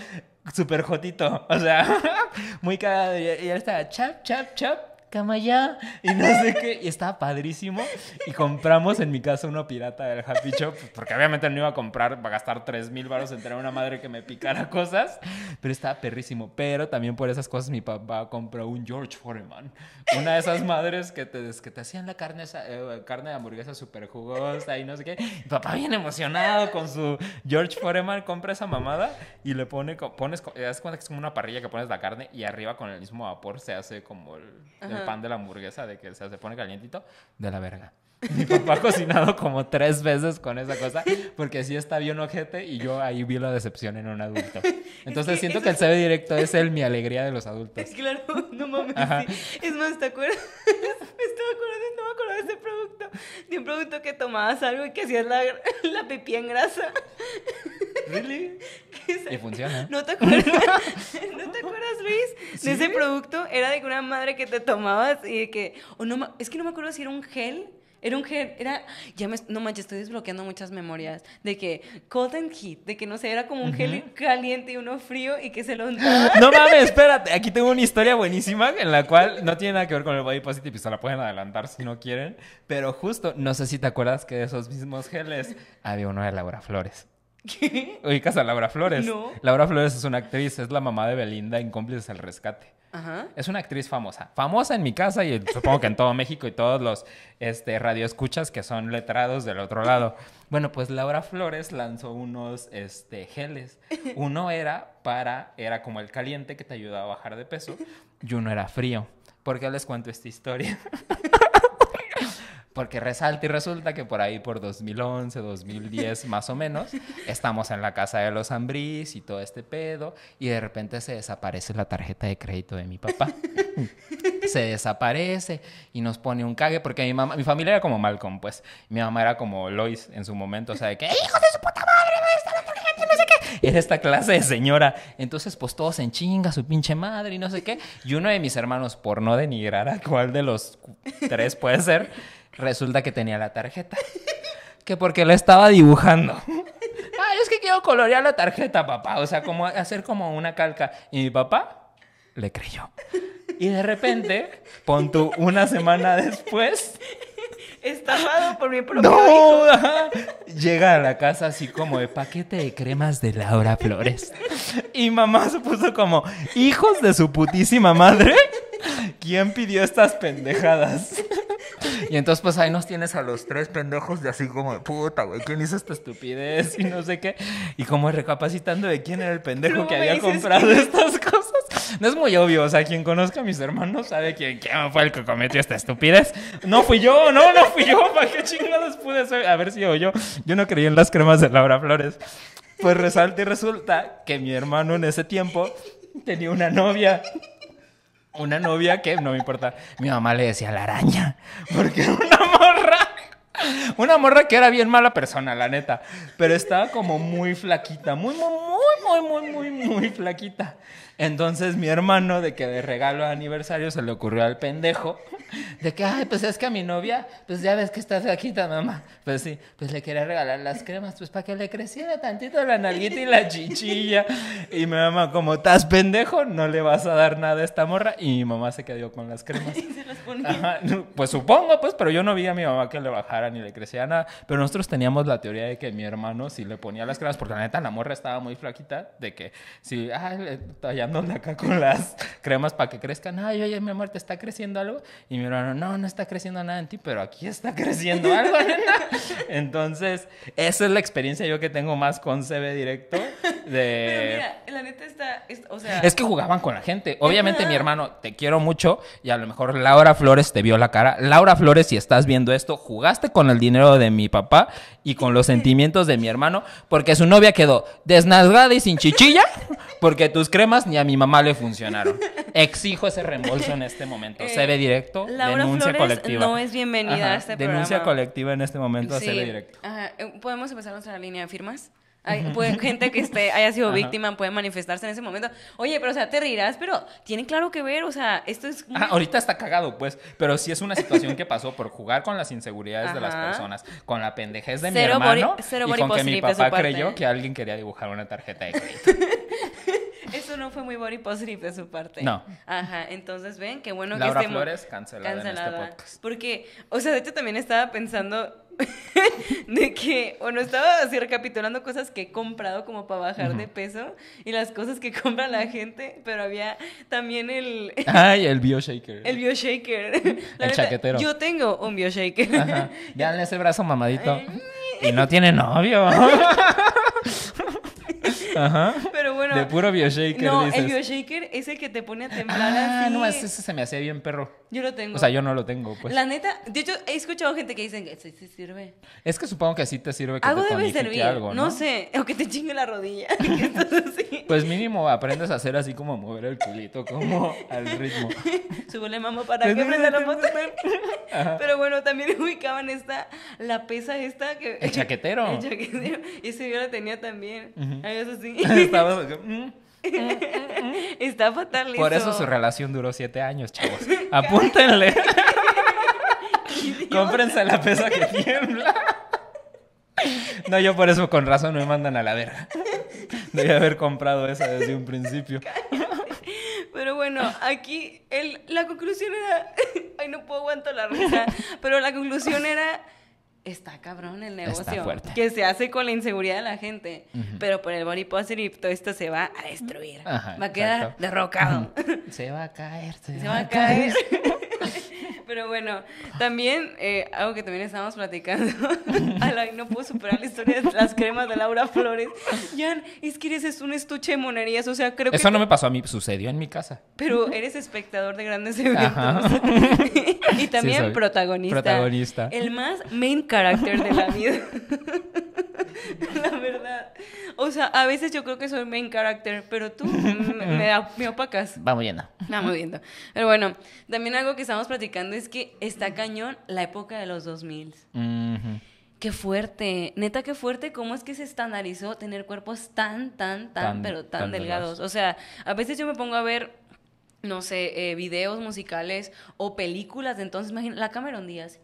súper jotito, o sea, muy cagado. Y él estaba chop, chop, chap cama ya. Y no sé qué. Y estaba padrísimo. Y compramos en mi casa uno pirata del Happy Shop. Porque obviamente no iba a comprar, va a gastar 3 mil baros en tener una madre que me picara cosas. Pero estaba perrísimo. Pero también por esas cosas mi papá compró un George Foreman. Una de esas madres que te, que te hacían la carne, esa, eh, carne de hamburguesa súper jugosa y no sé qué. Mi papá bien emocionado con su George Foreman compra esa mamada y le pone, pones, te das cuenta que es como una parrilla que pones la carne y arriba con el mismo vapor se hace como el pan de la hamburguesa, de que se pone calientito, de la verga. Mi papá ha cocinado como tres veces con esa cosa, porque sí estaba bien ojete y yo ahí vi la decepción en un adulto. Entonces siento que el CB directo es el mi alegría de los adultos. Claro, no mames. Es más, ¿te acuerdas? Me estaba acordando, no me acuerdo de ese producto. De un producto que tomabas algo y que hacías la, la pipí en grasa. ¿Really? Y funciona. ¿No te acuerdas? ¿No te acuerdas, Luis? De ese producto era de una madre que te tomabas y de que, no, es que no me acuerdo si era un gel era un gel, era, ya me, no manches, estoy desbloqueando muchas memorias de que cold and heat, de que no sé, era como un gel caliente y uno frío y que se lo No mames, espérate, aquí tengo una historia buenísima en la cual no tiene nada que ver con el body positive y se la pueden adelantar si no quieren, pero justo, no sé si te acuerdas que de esos mismos geles había uno de Laura Flores. ¿Qué? Ubicas a Laura Flores. Laura Flores es una actriz, es la mamá de Belinda en Cómplices al Rescate. Ajá. Es una actriz famosa. Famosa en mi casa y supongo que en todo México y todos los este, radioescuchas que son letrados del otro lado. Bueno, pues Laura Flores lanzó unos este, geles. Uno era para, era como el caliente que te ayudaba a bajar de peso y uno era frío. ¿Por qué les cuento esta historia. porque resalta y resulta que por ahí, por 2011, 2010 más o menos, estamos en la casa de los Ambrís y todo este pedo, y de repente se desaparece la tarjeta de crédito de mi papá. se desaparece y nos pone un cague, porque mi, mamá, mi familia era como Malcolm, pues. Mi mamá era como Lois en su momento, o sea, de que, ¡hijo de su puta madre! no sé qué? era esta clase de señora. Entonces, pues todos en chinga, su pinche madre y no sé qué. Y uno de mis hermanos, por no denigrar a cuál de los tres puede ser, Resulta que tenía la tarjeta. que porque la estaba dibujando. ah, es que quiero colorear la tarjeta, papá. O sea, como hacer como una calca. Y mi papá le creyó. Y de repente, pon tú una semana después. Estafado por mi propio Llega a la casa así como de paquete de cremas de Laura Flores. Y mamá se puso como, hijos de su putísima madre, ¿quién pidió estas pendejadas? Y entonces, pues ahí nos tienes a los tres pendejos de así como de puta, güey, ¿quién hizo esta estupidez? Y no sé qué. Y como recapacitando de quién era el pendejo que había comprado estas cosas. No es muy obvio, o sea, quien conozca a mis hermanos sabe quién, fue el que cometió esta estupidez. No fui yo, no, no fui yo, ¿para qué chingados pude ser? A ver si o yo, yo no creí en las cremas de Laura Flores. Pues resalta y resulta que mi hermano en ese tiempo tenía una novia una novia que, no me importa, mi mamá le decía la araña, porque una morra, una morra que era bien mala persona, la neta, pero estaba como muy flaquita, muy, muy, muy, muy, muy, muy, muy flaquita. Entonces mi hermano, de que de regalo de aniversario, se le ocurrió al pendejo, de que, ay, pues es que a mi novia, pues ya ves que está flaquita, mamá. Pues sí, pues le quería regalar las cremas, pues para que le creciera tantito la nalguita y la chichilla. Y mi mamá, como estás pendejo, no le vas a dar nada a esta morra. Y mi mamá se quedó con las cremas. Pues supongo, pues, pero yo no vi a mi mamá que le bajara ni le crecía nada. Pero nosotros teníamos la teoría de que mi hermano, si le ponía las cremas, porque la neta la morra estaba muy flaquita, de que si, ay, donde acá con las cremas para que crezcan. Ay, oye, mi amor, ¿te está creciendo algo? Y mi hermano, no, no está creciendo nada en ti, pero aquí está creciendo algo, Entonces, esa es la experiencia yo que tengo más con CB directo. De... Pero mira, la neta está, es, que jugaban con la gente. Obviamente, mi hermano, te quiero mucho y a lo mejor Laura Flores te vio la cara. Laura Flores, si estás viendo esto, jugaste con el dinero de mi papá y con los sentimientos de mi hermano porque su novia quedó desnalgada y sin chichilla porque tus cremas a mi mamá le funcionaron. Exijo ese reembolso en este momento. Eh, se ve directo, denuncia colectiva. No es bienvenida a este Denuncia colectiva en este momento, a se directo. Eh, podemos empezar nuestra línea de firmas. Hay, gente que esté, haya sido víctima puede manifestarse en ese momento. Oye, pero o sea, te reirás, pero tiene claro que ver, o sea, esto es... Ah, ahorita está cagado, pues, pero si es una situación que pasó por jugar con las inseguridades de las personas, con la pendejez de mi hermano y que mi papá creyó que alguien quería dibujar una tarjeta de crédito. Eso no fue muy body positive de su parte. No. Ajá, entonces ven, qué bueno que estemos... Flores cancelada, En este podcast. Porque, o sea, de hecho también estaba pensando de que, bueno, estaba así recapitulando cosas que he comprado como para bajar de peso y las cosas que compra la gente, pero había también el... Ay, el bioshaker. El bioshaker. el chaquetero. Yo tengo un bio bioshaker. Veanle ese brazo mamadito. Y no tiene novio. Ajá. De puro bioshaker. No, el bioshaker es el que te pone a temblar ah, no, ese, se me hacía bien perro. Yo lo tengo. O sea, yo no lo tengo, pues. La neta, de hecho, he escuchado gente que dicen que sí, sí sirve. Es que supongo que así te sirve que algo te debe servir. Algo, ¿no? sé, o que te chingue la rodilla. así. Pues mínimo aprendes a hacer así como mover el culito, como al ritmo. la mamá para que prenda la moto. Pero bueno, también ubicaban esta, la pesa esta que... El chaquetero. El chaquetero. Ese yo la tenía también. Uh eso sí Está fatal. Por eso. su relación duró siete años, chavos. Apúntenle. Cómprense la pesa que tiembla. No, yo por eso con razón me mandan a la verga. Debería haber comprado esa desde un principio. Pero bueno, aquí el, la conclusión era. Ay, no puedo aguantar la risa. Pero la conclusión era está cabrón el negocio que se hace con la inseguridad de la gente. Pero por el body positive todo esto se va a destruir. va a quedar derrocado. Se va a caer. Se, va, a caer. Pero bueno, también, eh, algo que también estábamos platicando, no puedo superar la historia de las cremas de Laura Flores. Jan, es que eres un estuche de monerías, o sea, creo Eso que... Eso no me pasó a mí, sucedió en mi casa. Pero eres espectador de grandes eventos. y también protagonista. Protagonista. El más main character de la vida. la verdad. O sea, a veces yo creo que soy main character, pero tú me, me, me opacas. Vamos viendo. Vamos viendo. Pero bueno, también algo que estábamos platicando es que está cañón la época de los 2000. Qué fuerte, neta qué fuerte, cómo es que se estandarizó tener cuerpos tan, tan, tan, pero tan, delgados. O sea, a veces yo me pongo a ver, no sé, eh, videos musicales o películas de entonces, imagínate, la Cameron Díaz.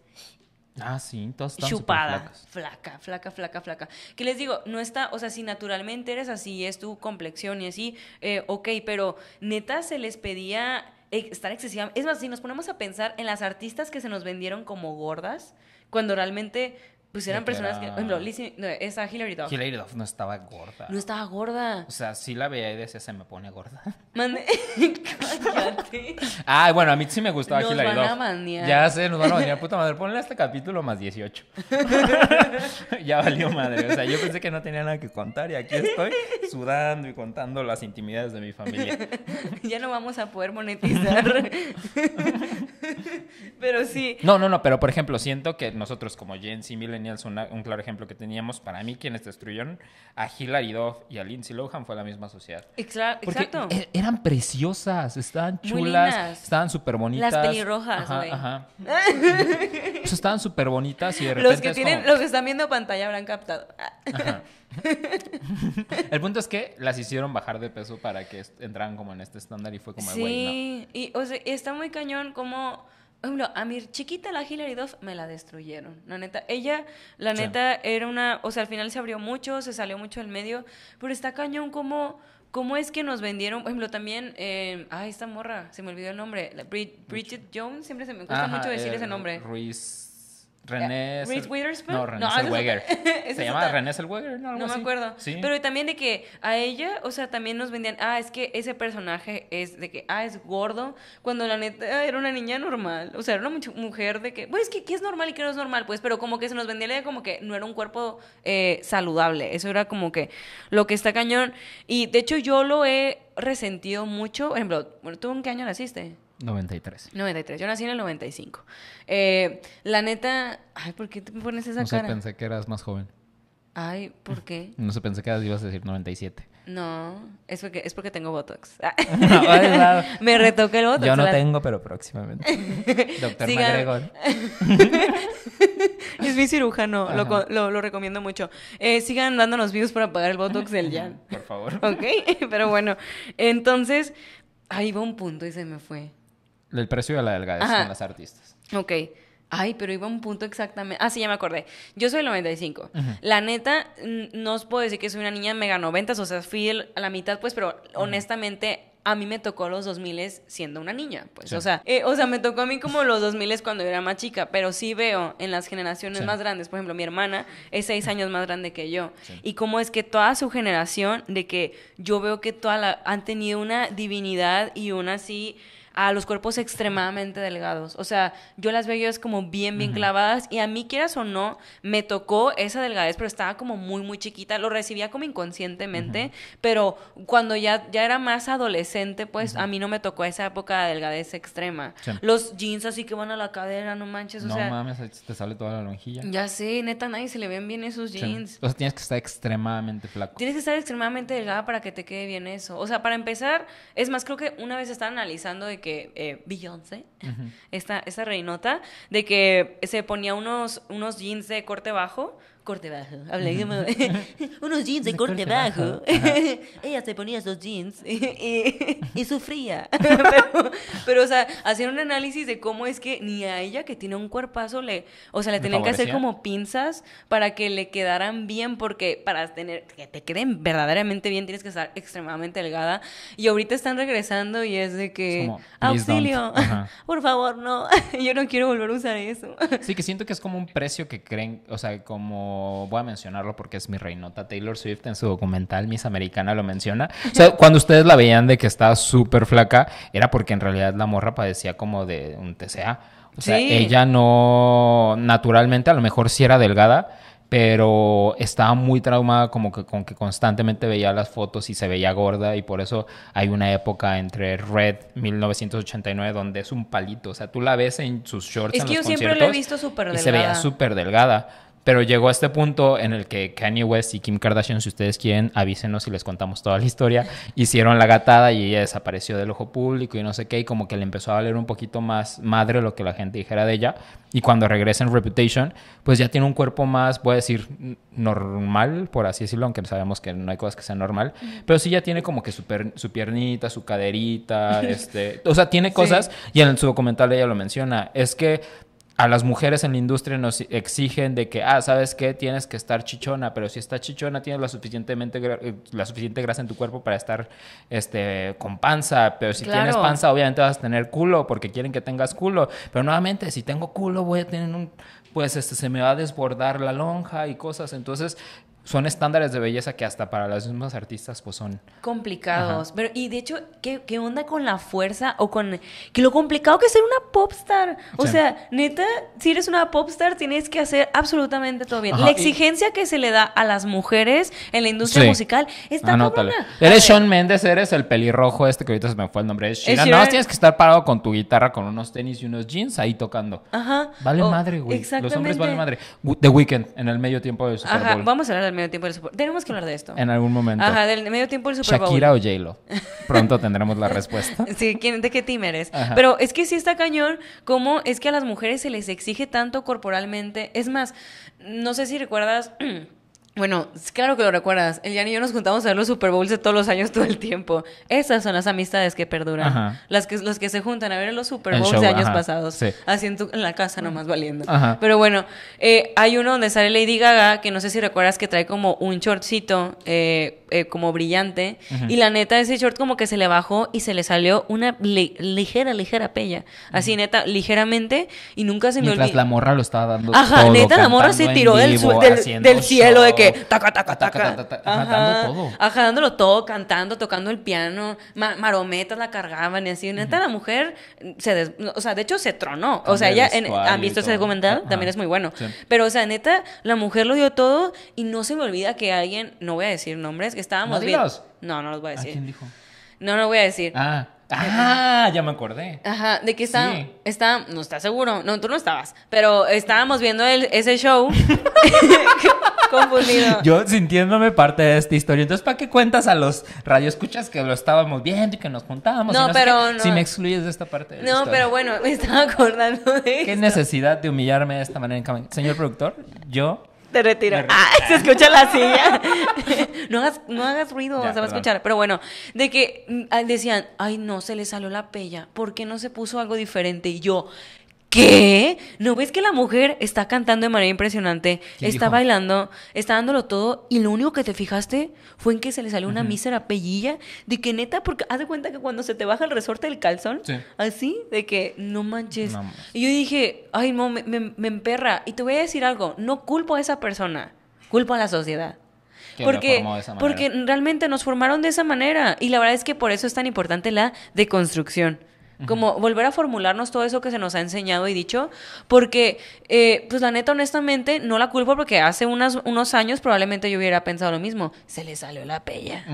Ah, sí, todas chupada, flaca, flaca, flaca, flaca. Que les digo, no está, o sea, si naturalmente eres así, es tu complexión y así, eh, ok, pero neta se les pedía estar excesivamente... Es más, si nos ponemos a pensar en las artistas que se nos vendieron como gordas, cuando realmente pues eran personas que. Por ejemplo, Lizzie, esa Hillary Duff. Hillary Duff no estaba gorda. No estaba gorda. O sea, sí la veía y decía, se me pone gorda. Mande. Cállate. Ah, bueno, a mí sí me gustaba Hilary Hillary Nos van a Ya sé, nos van a maniar. Puta madre, ponle este capítulo más 18. ya valió madre. O sea, yo pensé que no tenía nada que contar y aquí estoy sudando y contando las intimidades de mi familia. ya no vamos a poder monetizar. pero sí. No, no, no, pero por ejemplo, siento que nosotros como Gen Z un claro ejemplo que teníamos, para mí quienes destruyeron a Hillary Duff y a Lindsay Lohan fue la misma sociedad. Exacto. Porque eran preciosas, estaban chulas, estaban súper bonitas. Las pelirrojas, güey. Ajá, estaban súper bonitas y de repente Los que, los que están viendo pantalla habrán captado. el punto es que las hicieron bajar de peso para que entraran como en este estándar y fue como, güey, sí. y está muy cañón como a mi chiquita, la Hillary Duff, me la destruyeron. La neta, ella, la neta, era una. O sea, al final se abrió mucho, se salió mucho del medio. Pero está cañón como. ¿Cómo es que nos vendieron? Por ejemplo, también. Eh, ay, ah, esta morra, se me olvidó el nombre. Bridget Jones, siempre se me cuesta mucho decir ese nombre. Ruiz. René. Eh, no, René Se llama René Selweger ¿no? me acuerdo. Pero también de que a ella, o sea, también nos vendían, ah, es que ese personaje es de que, ah, es gordo, cuando la neta era una niña normal. O sea, era una mujer de que, pues, que, qué es normal y qué no es normal, pues, pero como que se nos vendía como que no era un cuerpo eh, saludable. Eso era como que lo que está cañón. Y de hecho, yo lo he resentido mucho. Por ejemplo, ¿tú en qué año naciste? 93. 93. Yo nací en el 95. Eh, la neta, ay, ¿por qué te pones esa cara? No se pensé que eras más joven. Ay, ¿por qué? No se pensé que ibas a decir 97. No, es porque, es porque tengo Botox. Ah. Me retoqué el Botox. Yo no tengo, pero próximamente. Doctor McGregor. es mi cirujano, lo, lo, lo, recomiendo mucho. Eh, sigan dándonos views para pagar el Botox del Jan. Por favor. Ok, pero bueno. Entonces, ahí va un punto y se me fue. El precio de la delgadez Ajá. las artistas. Ok. Ay, pero iba a un punto exactamente. Ah, sí, ya me acordé. Yo soy el 95. La neta, no os puedo decir que soy una niña mega noventas, o sea, fui a la mitad, pues, pero honestamente, a mí me tocó los 2000 siendo una niña, pues, o sea, eh, o sea, me tocó a mí como los 2000 cuando era más chica, pero sí veo en las generaciones más grandes, por ejemplo, mi hermana es seis años más grande que yo, y cómo es que toda su generación, de que yo veo que toda la, han tenido una divinidad y una así a los cuerpos extremadamente delgados. O sea, yo las veo es como bien, bien clavadas y a mí, quieras o no, me tocó esa delgadez, pero estaba como muy, muy chiquita. Lo recibía como inconscientemente, pero cuando ya, ya era más adolescente, pues a mí no me tocó esa época de delgadez extrema. Los jeans así que van a la cadera, no manches. no mames, te sale toda la lonjilla. Ya sé, neta, nadie se le ven bien esos jeans. O sea, tienes que estar extremadamente flaco. Tienes que estar extremadamente delgada para que te quede bien eso. O sea, para empezar, es más, creo que una vez están analizando de que eh, Beyoncé, esta, esa reinota, de que se ponía unos, unos jeans de corte bajo corte bajo. unos jeans de, corte, bajo. Ella se ponía esos jeans y, sufría. pero, o sea, hacían un análisis de cómo es que ni a ella, que tiene un cuerpazo, le, o sea, le tenían que hacer como pinzas para que le quedaran bien, porque para tener, que te queden verdaderamente bien, tienes que estar extremadamente delgada. Y ahorita están regresando y es de que, auxilio, por favor, no, yo no quiero volver a usar eso. sí, que siento que es como un precio que creen, o sea, como voy a mencionarlo porque es mi reinota, Taylor Swift en su documental Miss Americana lo menciona. O sea, cuando ustedes la veían de que estaba súper flaca, era porque en realidad la morra padecía como de un TCA. O sea, ella no, naturalmente, a lo mejor si era delgada, pero estaba muy traumada como que con que constantemente veía las fotos y se veía gorda y por eso hay una época entre Red 1989 donde es un palito, o sea, tú la ves en sus shorts. Es que yo siempre la he visto súper delgada. Y se veía súper delgada. Pero llegó a este punto en el que Kanye West y Kim Kardashian, si ustedes quieren, avísenos y les contamos toda la historia. Hicieron la gatada y ella desapareció del ojo público y no sé qué. Y como que le empezó a valer un poquito más madre lo que la gente dijera de ella. Y cuando regresa en Reputation, pues ya tiene un cuerpo más, voy a decir, normal, por así decirlo, aunque sabemos que no hay cosas que sean normal. Pero sí ya tiene como que su, piernita, su caderita, este... O sea, tiene cosas. Y en su documental ella lo menciona. Es que a las mujeres en la industria nos exigen de que, ah, ¿sabes qué? Tienes que estar chichona, pero si estás chichona tienes la, suficientemente, eh, la suficiente grasa en tu cuerpo para estar este, con panza, pero si tienes panza obviamente vas a tener culo porque quieren que tengas culo, pero nuevamente si tengo culo voy a tener un, pues este, se me va a desbordar la lonja y cosas, entonces son estándares de belleza que hasta para las mismas artistas pues son complicados. Pero y de hecho, ¿qué, onda con la fuerza o con que lo complicado que es ser una popstar? O sea, neta, si eres una popstar tienes que hacer absolutamente todo bien. la exigencia que se le da a las mujeres en la industria musical musical tan Anótale. Eres Sean Méndez, eres el pelirrojo este que ahorita se me fue el nombre, es tienes que estar parado con tu guitarra con unos tenis y unos jeans ahí tocando. Ajá. Vale oh, madre, güey. Los hombres valen madre. The Weeknd en el medio tiempo de Super Vamos a hablar medio tiempo del Super Tenemos que hablar de esto. En algún momento. Ajá, del medio tiempo del Super Shakira o j Pronto tendremos la respuesta. sí, ¿de qué team eres? Pero es que sí está cañón cómo es que a las mujeres se les exige tanto corporalmente. Es más, no sé si recuerdas... Bueno, claro que lo recuerdas. El Jan y yo nos juntamos a ver los Super Bowls de todos los años todo el tiempo. Esas son las amistades que perduran. Las que, los que se juntan a ver los Super Bowls de años pasados. Así en, la casa nomás valiendo. Pero bueno, eh, hay uno donde sale Lady Gaga, que no sé si recuerdas que trae como un shortcito, eh, eh, como brillante. Y la neta, ese short como que se le bajó y se le salió una ligera, ligera pella. Así neta, ligeramente. Y nunca se me olvidó. la morra lo estaba dando. Ajá, neta, la morra se tiró del, del, del cielo de que ajadándolo todo. cantando, tocando el piano, marometas la cargaban y así. Neta, la mujer se des... o sea, de hecho se tronó. O sea, ella han visto ese documental, también es muy bueno. Pero, o sea, neta, la mujer lo dio todo y no se me olvida que alguien, no voy a decir nombres, que estábamos bien. No, no los voy a ah, decir. ¿A quién dijo? No, no voy a decir. Ah. Ah, ya me acordé. Ajá, de que está, está, no está seguro, no, tú no estabas, pero estábamos viendo ese show. Confundido. Yo sintiéndome parte de esta historia. Entonces, ¿para qué cuentas a los radioescuchas que lo estábamos viendo y que nos juntábamos? No, pero Si me excluyes de esta parte. De no, pero bueno, me estaba acordando de ¿Qué necesidad de humillarme de esta manera? Señor productor, yo Te retiro. Ah, se escucha la silla. no, hagas, no hagas ruido, se va a escuchar. Pero bueno, de que mm, ah, decían, ay, no, se le salió la pella. ¿Por qué no se puso algo diferente? Y yo, ¿qué? ¿No ves que la mujer está cantando de manera impresionante? Está bailando, está dándolo todo y lo único que te fijaste fue en que se le salió una mísera pellilla de que neta, porque haz de cuenta que cuando se te baja el resorte del calzón, así, de que no manches. Y yo dije, ay, no, me, me, me, emperra. Y te voy a decir algo, no culpo a esa persona, culpo a la sociedad. Porque, porque realmente nos formaron de esa manera y la verdad es que por eso es tan importante la deconstrucción. Como volver a formularnos todo eso que se nos ha enseñado y dicho, porque, eh, pues la neta, honestamente, no la culpo porque hace unos unos años probablemente yo hubiera pensado lo mismo. Se le salió la pella.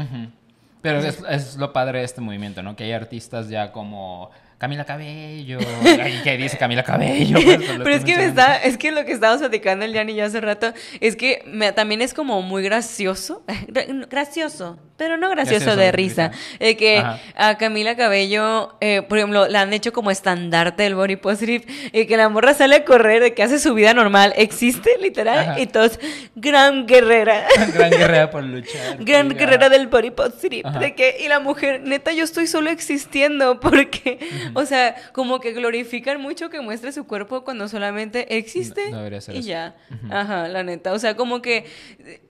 Pero es, lo padre de este movimiento, ¿no? Que hay artistas ya como Camila Cabello. qué dice Camila Cabello? Pues, pues, Pero es que me está, es que lo que estábamos platicando el día y hace rato, es que me, también es como muy gracioso. gracioso pero no gracioso de risa. Eh, que a Camila Cabello, eh, por ejemplo, la han hecho como estandarte del body positive, y eh, que la morra sale a correr, de que hace su vida normal, existe literal, y todos, gran guerrera. gran guerrera por luchar. Gran guerrera del body positive, de que, y la mujer, neta, yo estoy solo existiendo, porque, o sea, como que glorifican mucho que muestre su cuerpo cuando solamente existe no, y ya. Ajá, la neta, o sea, como que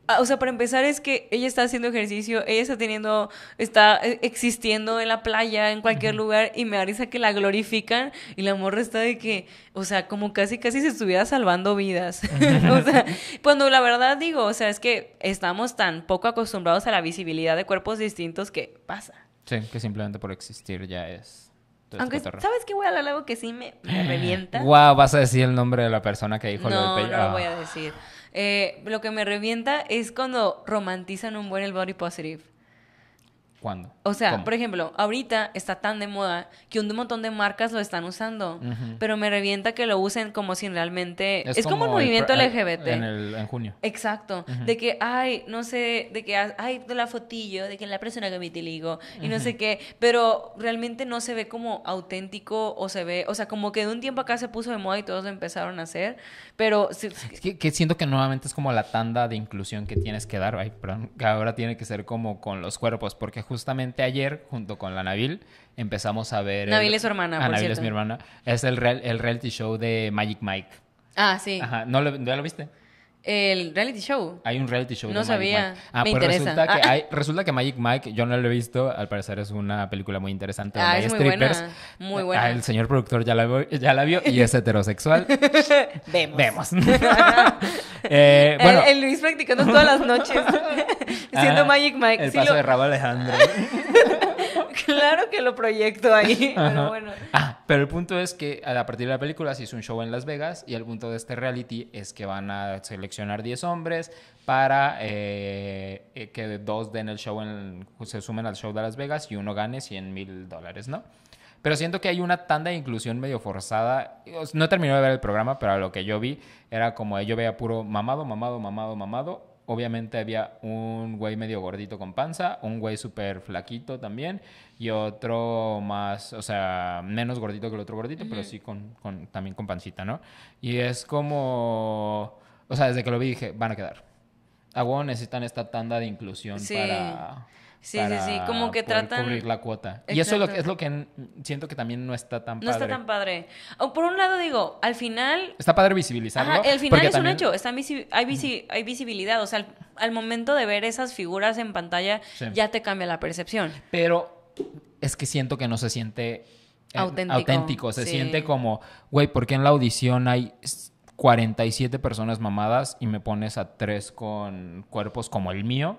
Ah, o sea, para empezar es que ella está haciendo ejercicio, ella está teniendo, está eh, existiendo en la playa, en cualquier lugar, y me da que la glorifican y la morra está de que, o sea, como casi, casi se estuviera salvando vidas. o sea, cuando la verdad digo, o sea, es que estamos tan poco acostumbrados a la visibilidad de cuerpos distintos que pasa. Sí, que simplemente por existir ya es... Este Aunque, ¿sabes qué voy a hablar algo que sí me, revienta? Wow, vas a decir el nombre de la persona que dijo lo del No, lo voy a ah. decir. Eh, lo que me revienta es cuando romantizan un buen el body positive. O sea, por ejemplo, ahorita está tan de moda que un montón de marcas lo están usando, pero me revienta que lo usen como si realmente... Es, como, el movimiento eh, LGBT. En, junio. Exacto. De que, ay, no sé, de que, ay, de la fotillo, de que la persona que me y no sé qué, pero realmente no se ve como auténtico o se ve, o sea, como que de un tiempo acá se puso de moda y todos lo empezaron a hacer, pero... es que, siento que nuevamente es como la tanda de inclusión que tienes que dar, ay, perdón, que ahora tiene que ser como con los cuerpos, porque justamente justamente ayer, junto con la Nabil, empezamos a ver... Nabil es su hermana, ah, Nabil es mi hermana. Es el, el reality show de Magic Mike. Ah, sí. Ajá. ¿No ¿Ya lo viste? El reality show. Hay un reality show. No sabía. Ah, Me pues interesa. Resulta, que ah. hay, resulta que Magic Mike, yo no lo he visto, al parecer es una película muy interesante. Ah, es muy strippers. Buena. Muy buena. Ah, el señor productor ya la, ya la vio y es heterosexual. Vemos. Vemos. Eh, bueno. el, Luis practicando todas las noches, siendo Magic Mike. El paso de Rabo Alejandro. Claro que lo proyecto ahí, pero bueno. Ah, pero el punto es que a partir de la película se hizo un show en Las Vegas y el punto de este reality es que van a seleccionar 10 hombres para eh, eh, que dos den el show, en, se sumen al show de Las Vegas y uno gane 100 mil dólares, ¿no? Pero siento que hay una tanda de inclusión medio forzada. No terminé de ver el programa, pero lo que yo vi era como yo veía puro mamado, mamado, mamado, mamado obviamente había un güey medio gordito con panza, un güey súper flaquito también y otro más, o sea, menos gordito que el otro gordito, pero sí con, también con pancita, ¿no? Y es como, o sea, desde que lo vi dije, van a quedar. aguón necesitan esta tanda de inclusión para... Sí, sí, sí, como que tratan... Cubrir la cuota. Y eso es lo, que, es lo que siento que también no está tan padre. No está tan padre. O por un lado digo, al final... Está padre visibilizarlo. el final es un hecho, Hay, hay, visibilidad, o sea, al... momento de ver esas figuras en pantalla ya te cambia la percepción. Pero es que siento que no se siente... auténtico. Se siente como, güey, ¿por qué en la audición hay 47 personas mamadas y me pones a tres con cuerpos como el mío?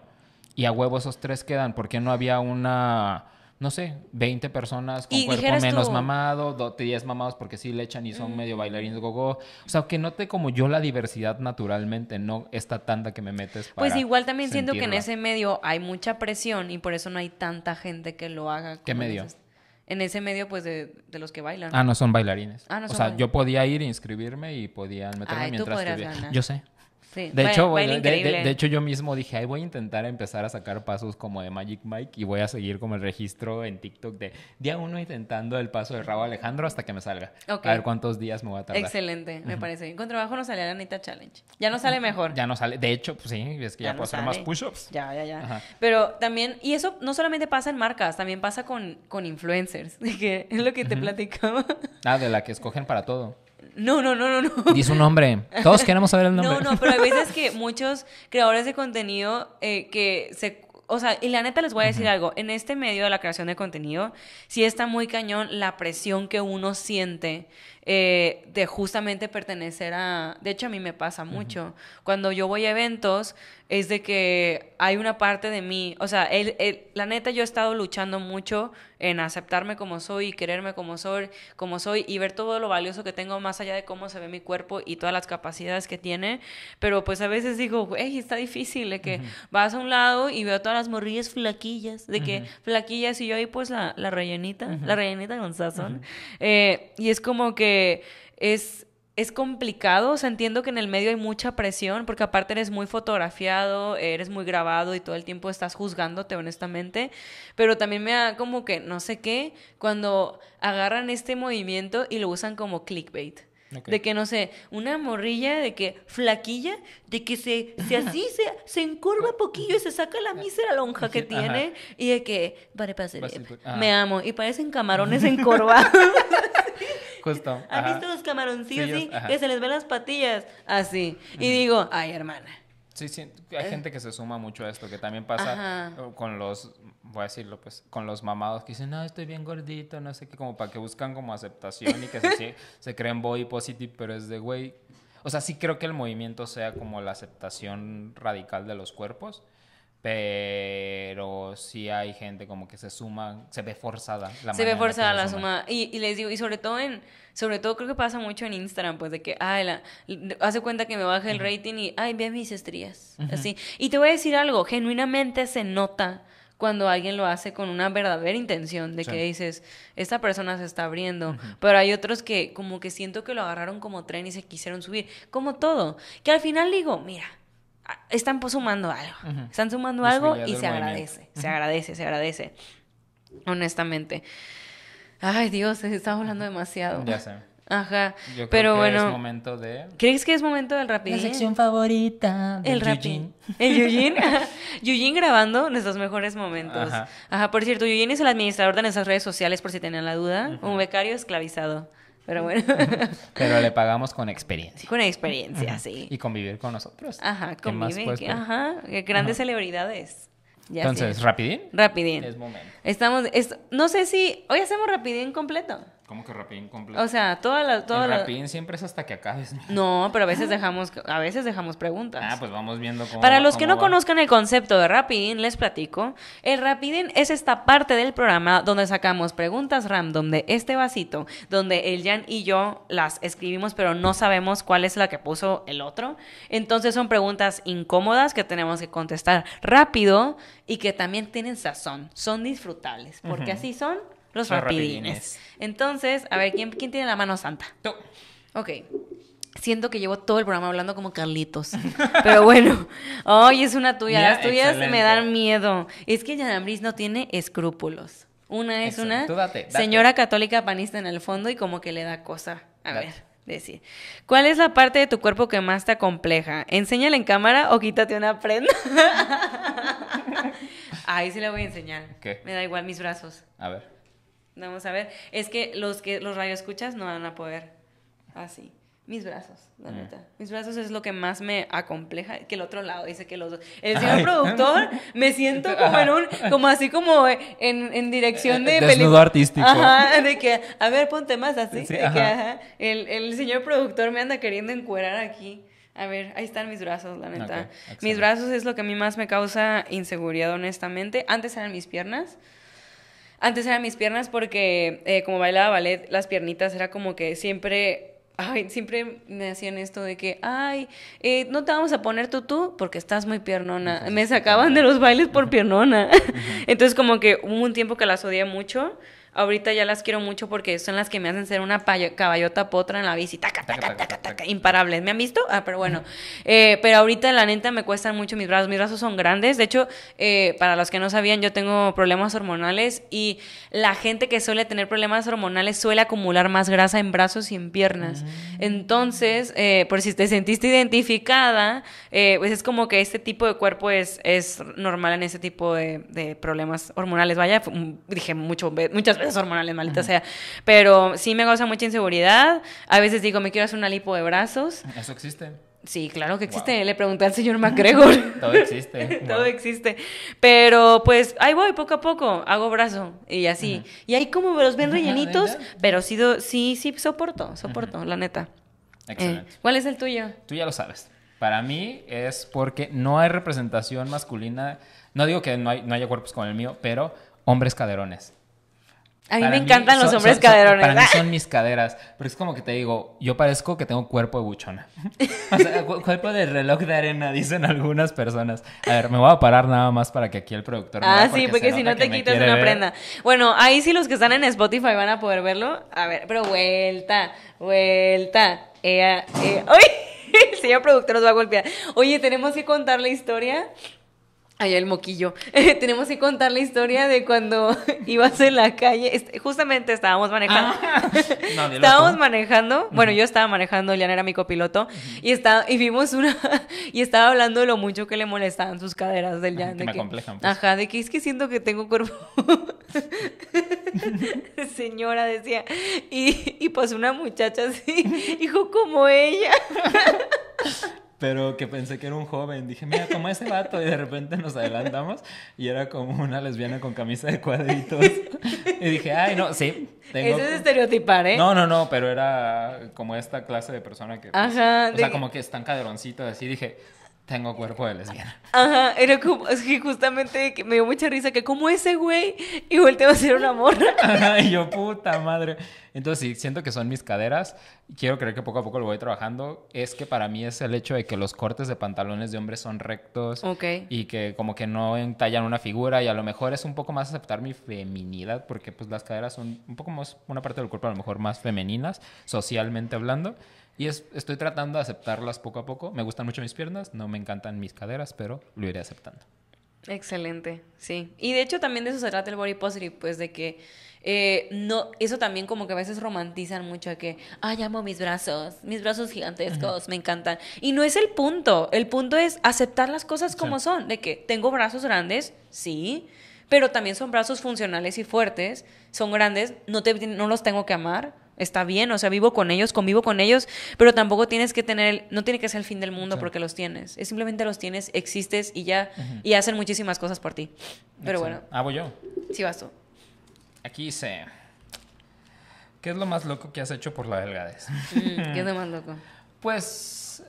y a huevo esos tres quedan. porque no había una, no sé, 20 personas con cuerpo menos mamado, 10 mamados porque sí le echan y son medio bailarines gogo? O sea, que note como yo la diversidad naturalmente, no esta tanda que me metes. Pues para pues igual también siento que en ese medio hay mucha presión y por eso no hay tanta gente que lo haga. ¿Qué medio? en ese medio, pues, de, los que bailan. Ah, no son bailarines. Ah, no o sea, yo podía ir, e inscribirme y podían meterme mientras tú Yo sé. De, hecho, yo mismo dije, ay, voy a intentar empezar a sacar pasos como de Magic Mike y voy a seguir como el registro en TikTok de día uno intentando el paso de Raúl Alejandro hasta que me salga. A ver cuántos días me voy a tardar. Excelente, me parece bien. Con trabajo no sale la Anita Challenge. Ya no sale mejor. Ya no sale. De hecho, pues sí, es que ya, puedo hacer más push-ups. Ya, ya, ya. Pero también, y eso no solamente pasa en marcas, también pasa con, con influencers, que es lo que te platicaba. Ah, de la que escogen para todo. No, no, no, no, no. es un nombre. Todos queremos saber el nombre. No, no, pero hay veces que muchos creadores de contenido eh, que se o sea, y la neta les voy a decir algo, en este medio de la creación de contenido, sí está muy cañón la presión que uno siente eh, de justamente pertenecer a... De hecho, a mí me pasa mucho. Cuando yo voy a eventos, es de que hay una parte de mí, o sea, el, la neta yo he estado luchando mucho en aceptarme como soy y quererme como soy, como soy y ver todo lo valioso que tengo más allá de cómo se ve mi cuerpo y todas las capacidades que tiene, pero pues a veces digo, güey está difícil, de que vas a un lado y veo todas las morrillas flaquillas, de que flaquillas y yo ahí pues la, la rellenita, la rellenita con sazón, eh, y es como que es, es complicado, o sea, entiendo que en el medio hay mucha presión, porque aparte eres muy fotografiado, eres muy grabado y todo el tiempo estás juzgándote honestamente, pero también me da como que, no sé qué, cuando agarran este movimiento y lo usan como clickbait. De que, no sé, una morrilla de que flaquilla, de que se, se así, se, se encorva poquillo y se saca la ah. mísera lonja que tiene y de que, vale, pase, pues, eh, me amo. Y parecen camarones encorvados. Justo. ¿Han visto los camaroncillos que se les ven las patillas? Así. Y digo, ay, hermana. Sí, sí, hay eh. gente que se suma mucho a esto, que también pasa con los voy a decirlo, pues, con los mamados que dicen, no, estoy bien gordito, no sé qué, como para que buscan como aceptación y que se, se creen body positive, pero es de, güey, o sea, sí creo que el movimiento sea como la aceptación radical de los cuerpos, pero sí hay gente como que se suma, se ve forzada la Se ve forzada la suma. Y, les digo, y sobre todo en, sobre todo creo que pasa mucho en Instagram, pues de que, ay, la, hace cuenta que me baja el rating y, ay, ve mis estrías, así. Y te voy a decir algo, genuinamente se nota cuando alguien lo hace con una verdadera intención, de que dices, esta persona se está abriendo, pero hay otros que como que siento que lo agarraron como tren y se quisieron subir, como todo, que al final digo, mira, están sumando algo, están sumando algo y se agradece, se agradece, se agradece, honestamente. Ay, Dios, se está hablando demasiado. Ya sé. Ajá. Yo creo pero que bueno. Es momento de. ¿Crees que es momento del rapidín? La sección favorita. el rapidín. El Yujin. Yujin grabando nuestros mejores momentos. Ajá. Por cierto, Yujin es el administrador de nuestras redes sociales, por si tenían la duda. Un becario esclavizado. Pero bueno. Pero le pagamos con experiencia. Con experiencia, sí. Y convivir con nosotros. Ajá, Convivir. ajá, eh, grandes celebridades. Entonces, ¿rapidín? Rapidín. Es momento. Estamos, no sé si, hoy hacemos rapidín completo. ¿Cómo que rapidín completo? O sea, todas las... Toda la... rapidín siempre es hasta que acabes. ¿no? pero a veces dejamos, a veces dejamos preguntas. Ah, pues vamos viendo cómo... Para los que no conozcan el concepto de rapidin, les platico. El rapidín es esta parte del programa donde sacamos preguntas random de este vasito, donde el Jan y yo las escribimos, pero no sabemos cuál es la que puso el otro. Entonces son preguntas incómodas que tenemos que contestar rápido y que también tienen sazón, son disfrutables, porque así son los, rapidines. Entonces, a ver, ¿quién, tiene la mano santa? Tú. Ok. Siento que llevo todo el programa hablando como Carlitos. Pero bueno, hoy es una tuya. Las tuyas me dan miedo. Es que Yanambris no tiene escrúpulos. Una es una señora católica panista en el fondo y como que le da cosa. A ver, decir. ¿Cuál es la parte de tu cuerpo que más te compleja? ¿Enséñala en cámara o quítate una prenda? Ahí sí la voy a enseñar. ¿Qué? Me da igual mis brazos. A ver. Vamos a ver. Es que los que los escuchas no van a poder. Así. Mis brazos, la neta. Mis brazos es lo que más me acompleja, que el otro lado dice que los dos. El señor productor, me siento como en un, como así como en, en dirección de Desnudo artístico. Ajá, de que, a ver, ponte más así. Que, el, el señor productor me anda queriendo encuerar aquí. A ver, ahí están mis brazos, la neta. mis brazos es lo que a mí más me causa inseguridad, honestamente. Antes eran mis piernas. Antes eran mis piernas porque eh, como bailaba ballet, las piernitas era como que siempre... Ay, siempre me hacían esto de que, ay, eh, no te vamos a poner tutú porque estás muy piernona. Me sacaban de los bailes por piernona. Entonces como que hubo un tiempo que las odié mucho Ahorita ya las quiero mucho porque son las que me hacen ser una caballota potra en la bici. imparables. ¿Me han visto? Ah, pero bueno. Eh, pero ahorita, la neta, me cuestan mucho mis brazos. Mis brazos son grandes. De hecho, eh, para los que no sabían, yo tengo problemas hormonales y la gente que suele tener problemas hormonales suele acumular más grasa en brazos y en piernas. Ah. Entonces, eh, por si te sentiste identificada, pues es como que este tipo de cuerpo es, es normal en ese tipo de, de problemas hormonales. Vaya, dije mucho, muchas veces hormonales, maldita sea. Pero sí me causa mucha inseguridad. A veces digo, me quiero hacer una lipo de brazos. Eso existe. Sí, claro que existe. Le pregunté al señor McGregor. Todo existe. Todo existe. Pero pues ahí voy, poco a poco. Hago brazo y así. Y ahí como los ven rellenitos, pero sí, sí, sí, soporto, soporto, la neta. Excelente. Eh, ¿Cuál es el tuyo? Tú ya lo sabes. Para mí es porque no hay representación masculina. No digo que hay, no haya cuerpos como el mío, pero hombres caderones. A mí me encantan los hombres caderones. Para mí son mis caderas. Pero es como que te digo, yo parezco que tengo cuerpo de buchona. o sea, cuerpo de reloj de arena, dicen algunas personas. A ver, me voy a parar nada más para que aquí el productor. Me ah, porque sí, porque si no te quitas una prenda. Bueno, ahí sí los que están en Spotify van a poder verlo. A ver, pero vuelta, vuelta. Ea, ¡Uy! El señor productor nos va a golpear. Oye, tenemos que contar la historia allá el moquillo. Tenemos que contar la historia de cuando ibas en la calle. Justamente estábamos manejando. Ah, estábamos manejando. Bueno, yo estaba manejando, Liana era mi copiloto. y, está y vimos una. y estaba hablando de lo mucho que le molestaban sus caderas del llan. de que, pues. Ajá, de que es que siento que tengo cuerpo. Señora, decía. Y, y pues una muchacha así, hijo como ella pero que pensé que era un joven. Dije, mira, como ese vato. Y de repente nos adelantamos y era como una lesbiana con camisa de cuadritos. Y dije, ay, no, sí. Tengo... Eso es estereotipar, ¿eh? No, no, no, pero era como esta clase de persona que. Pues, o sea, como que están cadroncitos así. Dije, tengo cuerpo de lesbiana. Ajá, era como, es que justamente me dio mucha risa que como ese güey y va a ser una amor. Ajá, yo, puta madre. Entonces sí, siento que son mis caderas. Quiero creer que poco a poco lo voy trabajando. Es que para mí es el hecho de que los cortes de pantalones de hombres son rectos. Y que como que no entallan una figura y a lo mejor es un poco más aceptar mi feminidad porque pues las caderas son un poco más, una parte del cuerpo a lo mejor más femeninas, socialmente hablando. Y estoy tratando de aceptarlas poco a poco. Me gustan mucho mis piernas, no me encantan mis caderas, pero lo iré aceptando. Excelente, sí. Y de hecho también de eso se trata el body positive, pues de que eh, no, eso también como que a veces romantizan mucho que, ay, amo mis brazos, mis brazos gigantescos, me encantan. Y no es el punto, el punto es aceptar las cosas como son, de que tengo brazos grandes, sí, pero también son brazos funcionales y fuertes, son grandes, no, te, no los tengo que amar, está bien, o sea, vivo con ellos, convivo con ellos, pero tampoco tienes que tener, no tiene que ser el fin del mundo porque los tienes, es simplemente los tienes, existes y ya, y hacen muchísimas cosas por ti. Pero bueno. hago yo. Sí, vas tú. Aquí dice, ¿qué es lo más loco que has hecho por la delgadez? Mm, ¿Qué es lo más loco? Pues,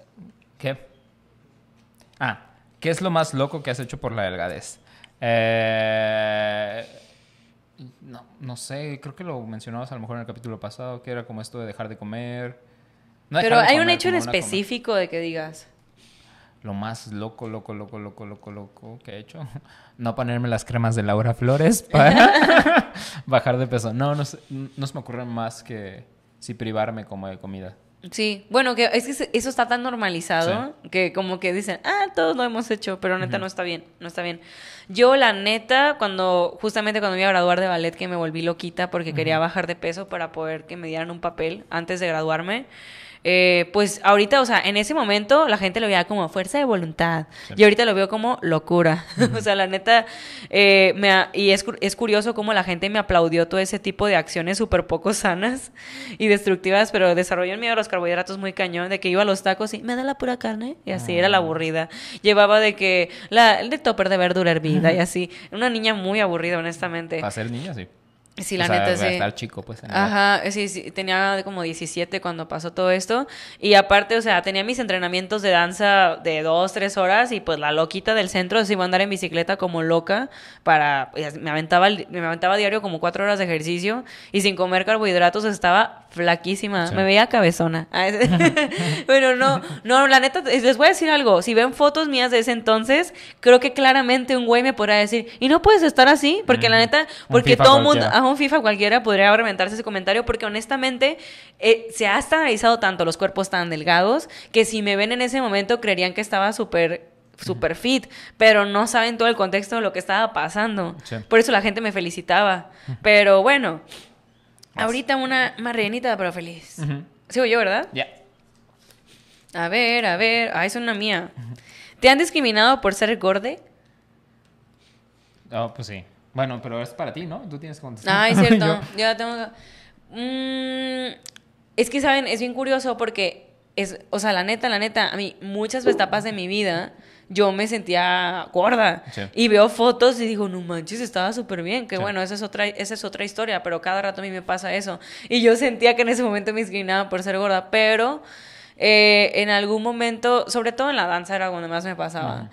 ¿qué? Ah, ¿qué es lo más loco que has hecho por la delgadez? Eh no, no sé, creo que lo mencionabas a lo mejor en el capítulo pasado, que era como esto de dejar de comer. Pero hay un hecho en específico de que digas. Lo más loco, loco, loco, loco, loco, loco que he hecho. No ponerme las cremas de Laura Flores para bajar de peso. No, no, no se me ocurre más que si privarme como de comida. Sí, bueno, que es que eso está tan normalizado que como que dicen, ah, todos lo hemos hecho, pero neta no está bien, no está bien. Yo la neta, cuando, justamente cuando me iba a graduar de ballet, que me volví loquita porque quería bajar de peso para poder que me dieran un papel antes de graduarme, eh, pues ahorita, o sea, en ese momento la gente lo veía como fuerza de voluntad y ahorita lo veo como locura. o sea, la neta, eh, me y es, es, curioso cómo la gente me aplaudió todo ese tipo de acciones súper poco sanas y destructivas, pero desarrolló el miedo a los carbohidratos muy cañón, de que iba a los tacos y me da la pura carne y así, era la ah. aburrida. Llevaba de que la, el de topper de verdura hervida y así. Una niña muy aburrida, honestamente. Para ser niña, sí. Sí, la o neta, sí. estar chico, pues. Ajá, sí, sí, tenía como 17 cuando pasó todo esto. Y aparte, o sea, tenía mis entrenamientos de danza de dos, tres horas y pues la loquita del centro se iba a andar en bicicleta como loca para... Pues, me aventaba, me diario como cuatro horas de ejercicio y sin comer carbohidratos estaba flaquísima. Me veía cabezona. Pero no, no, la neta, eh, les voy a decir algo. Si ven fotos mías de ese entonces, creo que claramente un güey me podrá decir, y no puedes estar así, porque la neta, porque todo el mundo un FIFA cualquiera podría reventarse ese comentario porque honestamente eh, se ha estandarizado tanto los cuerpos tan delgados que si me ven en ese momento creerían que estaba súper super fit, pero no saben todo el contexto de lo que estaba pasando. Por eso la gente me felicitaba. Pero bueno, ahorita una más rellenita, pero feliz. Sigo yo, ¿verdad? Ya. A ver, a ver. Ah, es una mía. ¿Te han discriminado por ser gorde? Oh, pues sí. Bueno, pero es para ti, ¿no? Tú tienes que contestar. Ah, es cierto. Yo... tengo... Mm, es que, ¿saben? Es bien curioso porque, es, o sea, la neta, la neta, a mí muchas etapas de mi vida yo me sentía gorda. Y veo fotos y digo, no manches, estaba súper bien. Que bueno, esa es, otra, esa es otra historia, pero cada rato a mí me pasa eso. Y yo sentía que en ese momento me discriminaba por ser gorda, pero... Eh, en algún momento, sobre todo en la danza era cuando más me pasaba,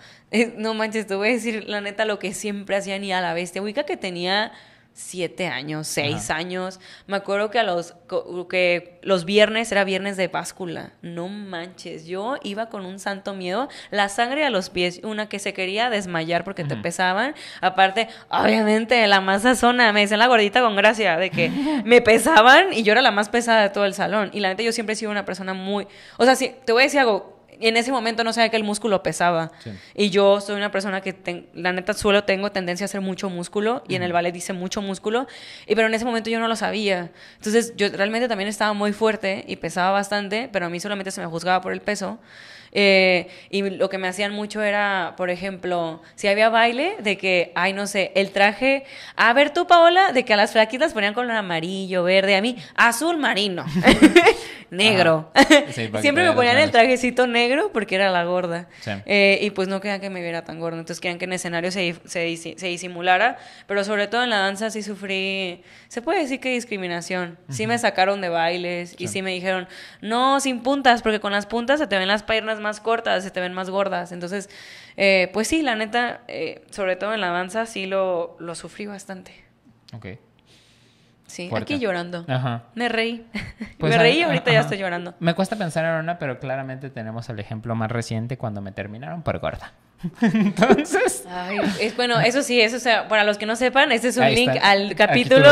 no manches, te voy a decir la neta lo que siempre hacían y a la bestia. ubica que tenía siete años, seis años. Me acuerdo que a los que los viernes era viernes de báscula. No manches, yo iba con un santo miedo, la sangre a los pies, una que se quería desmayar porque te pesaban. Aparte, obviamente la masa zona, me decían la gordita con gracia de que me pesaban y yo era la más pesada de todo el salón. Y la neta yo siempre he sido una persona muy, o sea, si te voy a decir algo, en ese momento no sabía que el músculo pesaba. Y yo soy una persona que, la neta, suelo tengo tendencia a hacer mucho músculo y en el ballet dice mucho músculo, y, pero en ese momento yo no lo sabía. Entonces yo realmente también estaba muy fuerte y pesaba bastante, pero a mí solamente se me juzgaba por el peso. Eh, y lo que me hacían mucho era, por ejemplo, si había baile, de que, ay, no sé, el traje, a ver tú, Paola, de que a las flaquitas ponían color amarillo, verde, a mí, azul marino, negro. Siempre me ponían el trajecito negro porque era la gorda. Eh, y pues no querían que me viera tan gorda. Entonces querían que en escenario se, se, se, disimulara. Pero sobre todo en la danza sí sufrí, se puede decir que discriminación. Sí me sacaron de bailes y sí me dijeron, no, sin puntas, porque con las puntas se te ven las piernas más cortas, se te ven más gordas. Entonces, eh, pues sí, la neta, eh, sobre todo en la danza, sí lo, lo sufrí bastante. Ok. Sí, aquí llorando. Ajá. Me reí. Pues me reí y ahorita ya estoy llorando. Me cuesta pensar en una, pero claramente tenemos el ejemplo más reciente cuando me terminaron por gorda. Entonces. Ay, es, bueno, eso sí, eso, sea, para los que no sepan, este es un link al capítulo.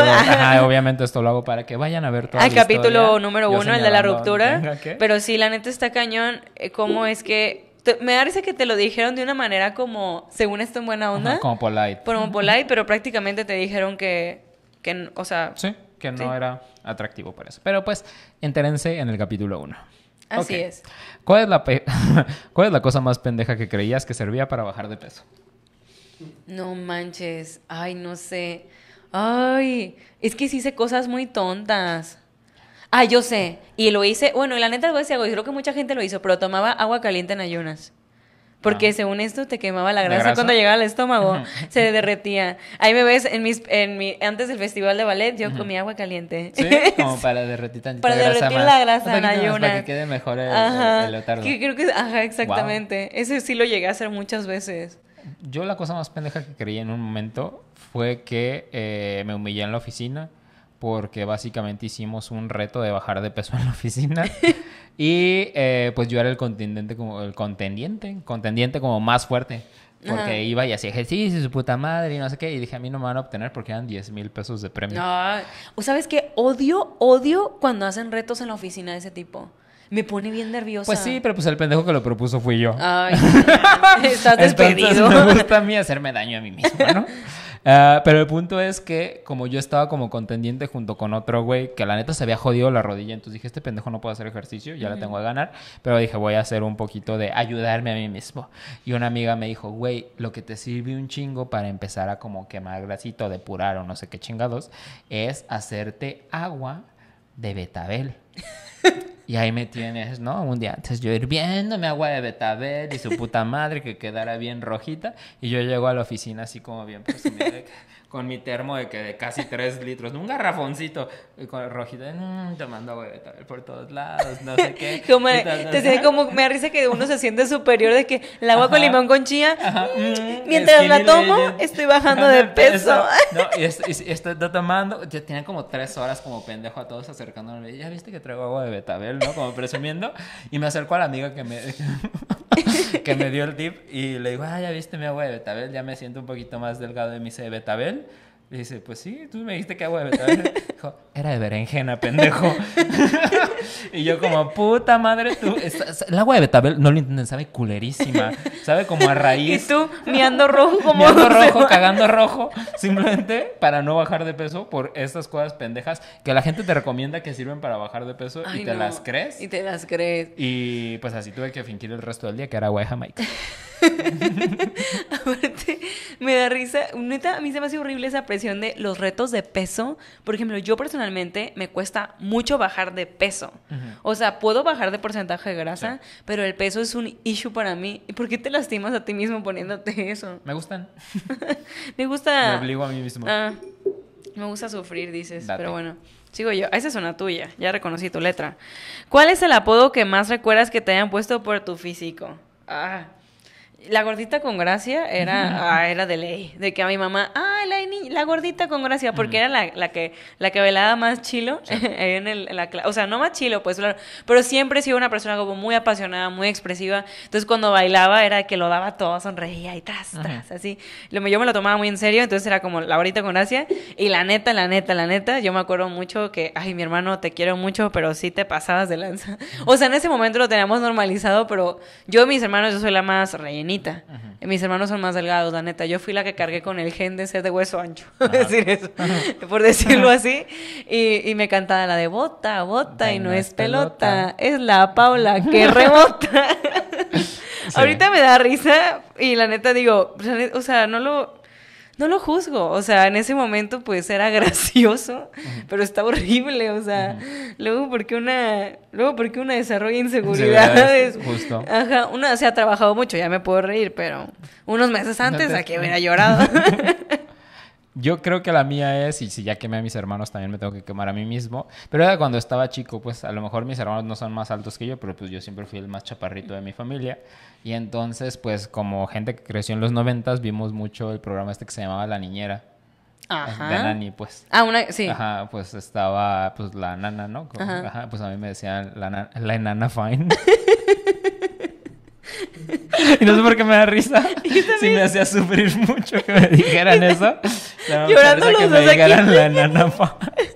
obviamente esto lo hago para que vayan a ver todo. Al capítulo número uno, el de la ruptura. Pero sí, la neta está cañón, eh, cómo es que me parece que te lo dijeron de una manera como, según esto en buena onda. como polite. Como polite, pero prácticamente te dijeron que que, o sea... Sí, que no era atractivo para eso. Pero pues, entérense en el capítulo 1. Así es. ¿Cuál es, la ¿Cuál es la cosa más pendeja que creías que servía para bajar de peso? No manches. Ay, no sé. Ay, es que hice cosas muy tontas. Ah, yo sé. Y lo hice, bueno, la neta lo hice creo que mucha gente lo hizo, pero tomaba agua caliente en ayunas. Porque ah. según esto te quemaba la grasa, cuando llegaba al estómago, se derretía. Ahí me ves en mis, en mi, antes del festival de ballet, yo comía agua caliente. Sí, como para derretir tantita Para derretir la grasa en ayunas. Para que quede mejor el, ajá. creo que, ajá, exactamente. Ese sí lo llegué a hacer muchas veces. Yo la cosa más pendeja que creí en un momento fue que eh, me humillé en la oficina porque básicamente hicimos un reto de bajar de peso en la oficina y eh, pues yo era el contendiente como el contendiente, contendiente como más fuerte. Porque iba y hacía ejercicio, su puta madre y no sé qué. Y dije, a mí no me van a obtener porque eran 10 mil pesos de premio. No, o sabes qué? odio, odio cuando hacen retos en la oficina de ese tipo. Me pone bien nerviosa. Pues sí, pero pues el pendejo que lo propuso fui yo. estás despedido. me gusta a mí hacerme daño a mí mismo, ¿no? Ah, pero el punto es que, como yo estaba como contendiente junto con otro güey, que la neta se había jodido la rodilla, entonces dije, este pendejo no puede hacer ejercicio, ya la tengo a ganar. Pero dije, voy a hacer un poquito de ayudarme a mí mismo. Y una amiga me dijo, güey, lo que te sirve un chingo para empezar a como quemar grasito, depurar o no sé qué chingados, es hacerte agua de betabel. Y ahí me tienes, ¿no? Un día antes yo hirviéndome agua de betabel y su puta madre que quedara bien rojita. Y yo llego a la oficina así como bien y con mi termo de que de casi tres litros, un garrafoncito con rojito, tomando agua de betabel mm, por todos lados, no sé qué. como, me da risa que uno se siente superior de que el agua con limón con chía, mm, mientras la tomo, estoy bajando de peso. y, estoy tomando, ya tenía como tres horas como pendejo a todos acercándome, ya viste que traigo agua de betabel, ¿no? Como presumiendo, y me acerco a la amiga que me... que me dio el tip y le digo, ah, ya viste mi agua de betabel, ya me siento un poquito más delgado mi mi de betabel, y dice, pues sí, tú me dijiste que agua de betabel. era de berenjena, pendejo. y yo como, puta madre, tú. el agua de betabel, no lo entienden, sabe culerísima. Sabe como a raíz. Y tú, miando rojo como... rojo, cagando rojo. Simplemente para no bajar de peso por estas cosas pendejas que la gente te recomienda que sirven para bajar de peso y te las crees. Y te las crees. Y pues así tuve que fingir el resto del día que era agua de Aparte, me da risa. Neta, a mí se me hace horrible esa presión de los retos de peso. Por ejemplo, yo personalmente me cuesta mucho bajar de peso. O sea, puedo bajar de porcentaje de grasa, pero el peso es un issue para mí. ¿Y por qué te lastimas a ti mismo poniéndote eso? Me gustan. me gusta. Me obligo a mí mismo. Ah, me gusta sufrir, dices. Pero bueno. Sigo yo. Esa es una tuya. Ya reconocí tu letra. ¿Cuál es el apodo que más recuerdas que te hayan puesto por tu físico? Ah. La gordita con gracia era, ah, era de ley. De que a mi mamá, ah, la, la gordita con gracia, porque era la, que, la que velaba más chilo. en, el, la, o sea, no más chilo, pues, claro. Pero siempre he sido una persona como muy apasionada, muy expresiva. Entonces, cuando bailaba, era que lo daba todo, sonreía y tras, tras, así. Yo me lo tomaba muy en serio, entonces era como la gordita con gracia. Y la neta, la neta, la neta, yo me acuerdo mucho que, ay, mi hermano, te quiero mucho, pero sí te pasabas de lanza. O sea, en ese momento lo teníamos normalizado, pero yo mis hermanos, yo soy la más rellenita mis hermanos son más delgados, la neta. Yo fui la que cargué con el gen de ser de hueso ancho, decir eso, por decirlo así. Y, me cantaba la de bota, bota y no, es, pelota. es la Paula que rebota. Ahorita me da risa y la neta digo, o sea, no lo no lo juzgo, o sea, en ese momento pues era gracioso, pero está horrible, o sea, luego porque una, luego porque una desarrolla inseguridades, justo. Ajá, una se ha trabajado mucho, ya me puedo reír, pero unos meses antes no a que hubiera llorado. Yo creo que la mía es, y si ya quemé a mis hermanos, también me tengo que quemar a mí mismo. Pero era cuando estaba chico, pues a lo mejor mis hermanos no son más altos que yo, pero pues yo siempre fui el más chaparrito de mi familia. Y entonces, pues como gente que creció en los noventas, vimos mucho el programa este que se llamaba La Niñera. Ajá. De Nani, pues. Ah, una, sí. Ajá, pues estaba, pues la nana, ¿no? ajá. pues a mí me decían la, la enana fine. y no sé por qué me da risa. Si me hacía sufrir mucho que me dijeran eso. Llorando los que dos la enana fine.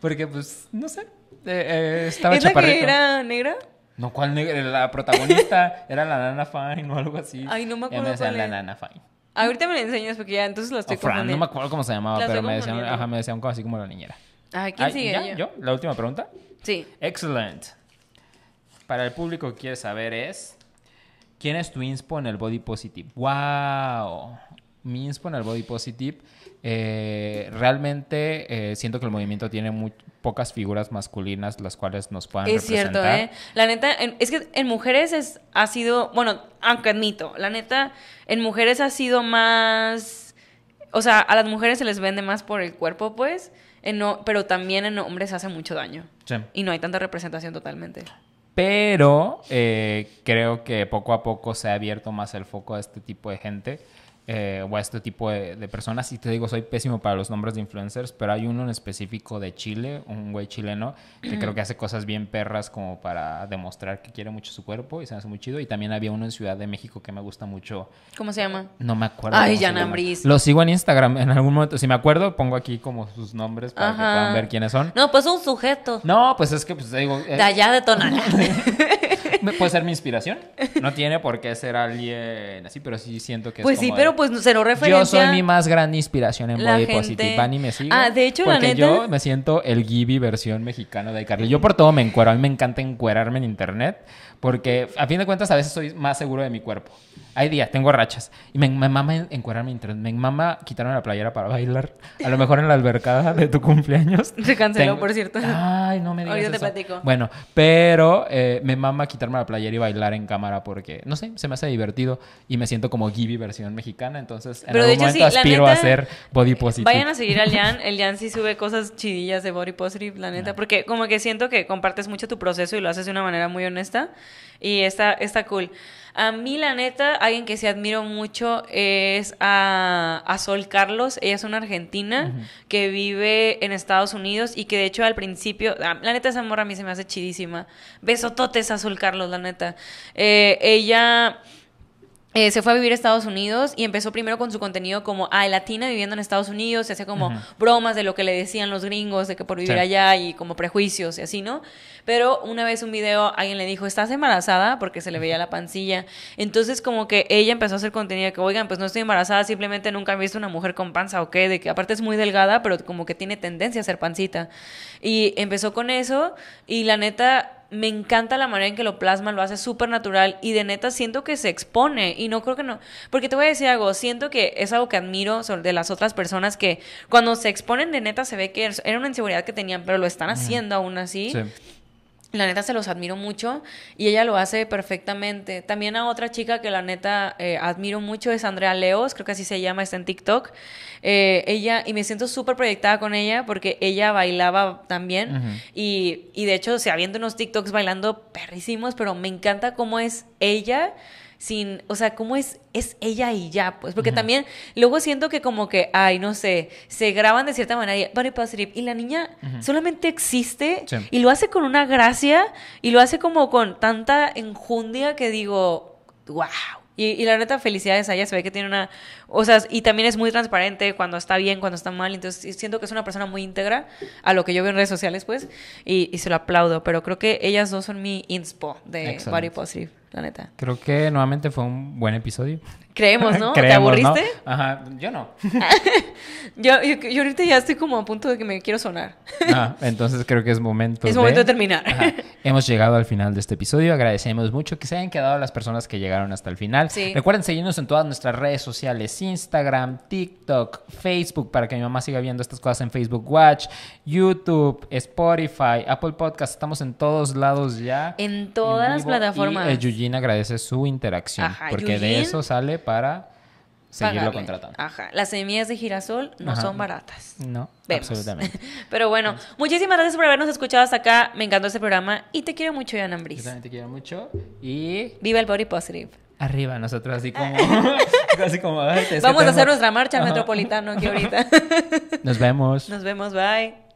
Porque, pues, no sé. Eh, eh, estaba ¿Es la que era negra? No, ¿cuál La protagonista era la Nana Fine o algo así. Ay, no me acuerdo. la Fine. Ahorita me la enseñas porque ya entonces la estoy Fran, no me acuerdo cómo se llamaba, pero me decían, ajá, me decían así como la niñera. Ay, ¿quién sigue? ¿Yo? ¿La última pregunta? Sí. Excellent. Para el público que quiere saber es, ¿quién es tu en el body positive? ¡Wow! Mi inspo en el body positive, eh, realmente eh, siento que el movimiento tiene muy pocas figuras masculinas las cuales nos puedan representar. Es cierto, ¿eh? La neta, es que en mujeres es, ha sido, bueno, aunque admito, la neta, en mujeres ha sido más, o sea, a las mujeres se les vende más por el cuerpo, pues, pero también en hombres hace mucho daño. Sí. Y no hay tanta representación totalmente pero eh, creo que poco a poco se ha abierto más el foco a este tipo de gente. Eh, o a este tipo de, personas. Y te digo, soy pésimo para los nombres de influencers, pero hay uno en específico de Chile, un güey chileno, que creo que hace cosas bien perras como para demostrar que quiere mucho su cuerpo y se hace muy chido. Y también había uno en Ciudad de México que me gusta mucho. ¿Cómo se llama? No me acuerdo. Ay, Janambris. Lo sigo en Instagram. En algún momento, si me acuerdo, pongo aquí como sus nombres para que puedan ver quiénes son. No, pues un sujeto. No, pues es que, pues digo. Eh, de allá de Tonalá. Puede ser mi inspiración. No tiene por qué ser alguien así, pero sí siento que. Pues es como sí, pero pues se lo referencia. Yo soy mi más gran inspiración en Body Positive. me sigue. Ah, de hecho, porque yo me siento el Gibby versión mexicano de Carly. Yo por todo me encuero. A mí me encanta encuerarme en internet porque a fin de cuentas a veces soy más seguro de mi cuerpo. Hay días, tengo rachas. Y me, me mama encuadrarme internet. Me mama quitarme la playera para bailar. A lo mejor en la albercada de tu cumpleaños. Se canceló, por cierto. Ay, no me digas Ahorita te platico. Bueno, pero eh, me mama quitarme la playera y bailar en cámara porque, no sé, se me hace divertido y me siento como Gibby versión mexicana. Entonces, en pero algún de momento sí, aspiro a ser body positive. Vayan a seguir al Jan. El Jan sí sube cosas chidillas de body positive, la neta. Porque como que siento que compartes mucho tu proceso y lo haces de una manera muy honesta. Y está, está cool. A mí, la neta, alguien que se admiro mucho es a, Sol Carlos. Ella es una argentina que vive en Estados Unidos y que, de hecho, al principio, ah, la neta, esa morra a mí se me hace chidísima. Besototes a Sol Carlos, la neta. Eh, ella eh, se fue a vivir a Estados Unidos y empezó primero con su contenido como, ah, latina viviendo en Estados Unidos, se hace como bromas de lo que le decían los gringos, de que por vivir allá y como prejuicios y así, ¿no? Pero una vez un video, alguien le dijo, estás embarazada porque se le veía la pancilla. Entonces como que ella empezó a hacer contenido que, oigan, pues no estoy embarazada, simplemente nunca he visto una mujer con panza o qué, de que aparte es muy delgada, pero como que tiene tendencia a ser pancita. Y empezó con eso y la neta me encanta la manera en que lo plasma, lo hace súper natural y de neta siento que se expone y no creo que no, porque te voy a decir algo, siento que es algo que admiro de las otras personas que cuando se exponen de neta se ve que era una inseguridad que tenían, pero lo están haciendo aún así. La neta se los admiro mucho y ella lo hace perfectamente. También a otra chica que la neta eh, admiro mucho es Andrea Leos, creo que así se llama, está en TikTok. Eh, ella, y me siento súper proyectada con ella porque ella bailaba también y, de hecho se viendo unos TikToks bailando perrísimos, pero me encanta cómo es ella sin, o sea, cómo es, es ella y ya, pues, porque también luego siento que como que, ay, no sé, se graban de cierta manera y, y la niña solamente existe y lo hace con una gracia y lo hace como con tanta enjundia que digo, wow. Y, la neta, felicidades a ella. Se ve que tiene una. O sea, y también es muy transparente cuando está bien, cuando está mal. Entonces, siento que es una persona muy íntegra a lo que yo veo en redes sociales, pues. Y, se lo aplaudo. Pero creo que ellas dos son mi inspo de Body Positive la neta. Creo que nuevamente fue un buen episodio. Creemos, ¿no? ¿Te aburriste? Ajá, yo no. yo, ahorita ya estoy como a punto de que me quiero sonar. Ah, entonces creo que es momento. Es momento de terminar. Hemos llegado al final de este episodio. Agradecemos mucho que se hayan quedado las personas que llegaron hasta el final. Sí. Recuerden seguirnos en todas nuestras redes sociales: Instagram, TikTok, Facebook, para que mi mamá siga viendo estas cosas en Facebook Watch, YouTube, Spotify, Apple Podcast. Estamos en todos lados ya. En todas las eh, plataformas. Y agradece su interacción. porque de eso sale para seguirlo contratando. Ajá. Las semillas de girasol no son baratas. No, absolutamente. Pero bueno, muchísimas gracias por habernos escuchado hasta acá. Me encantó este programa y te quiero mucho, Ambris. Yo también te quiero mucho y... Viva el Body Positive. Arriba, nosotros así como... así como Vamos a hacer nuestra marcha metropolitana aquí ahorita. Nos vemos. Nos vemos, bye.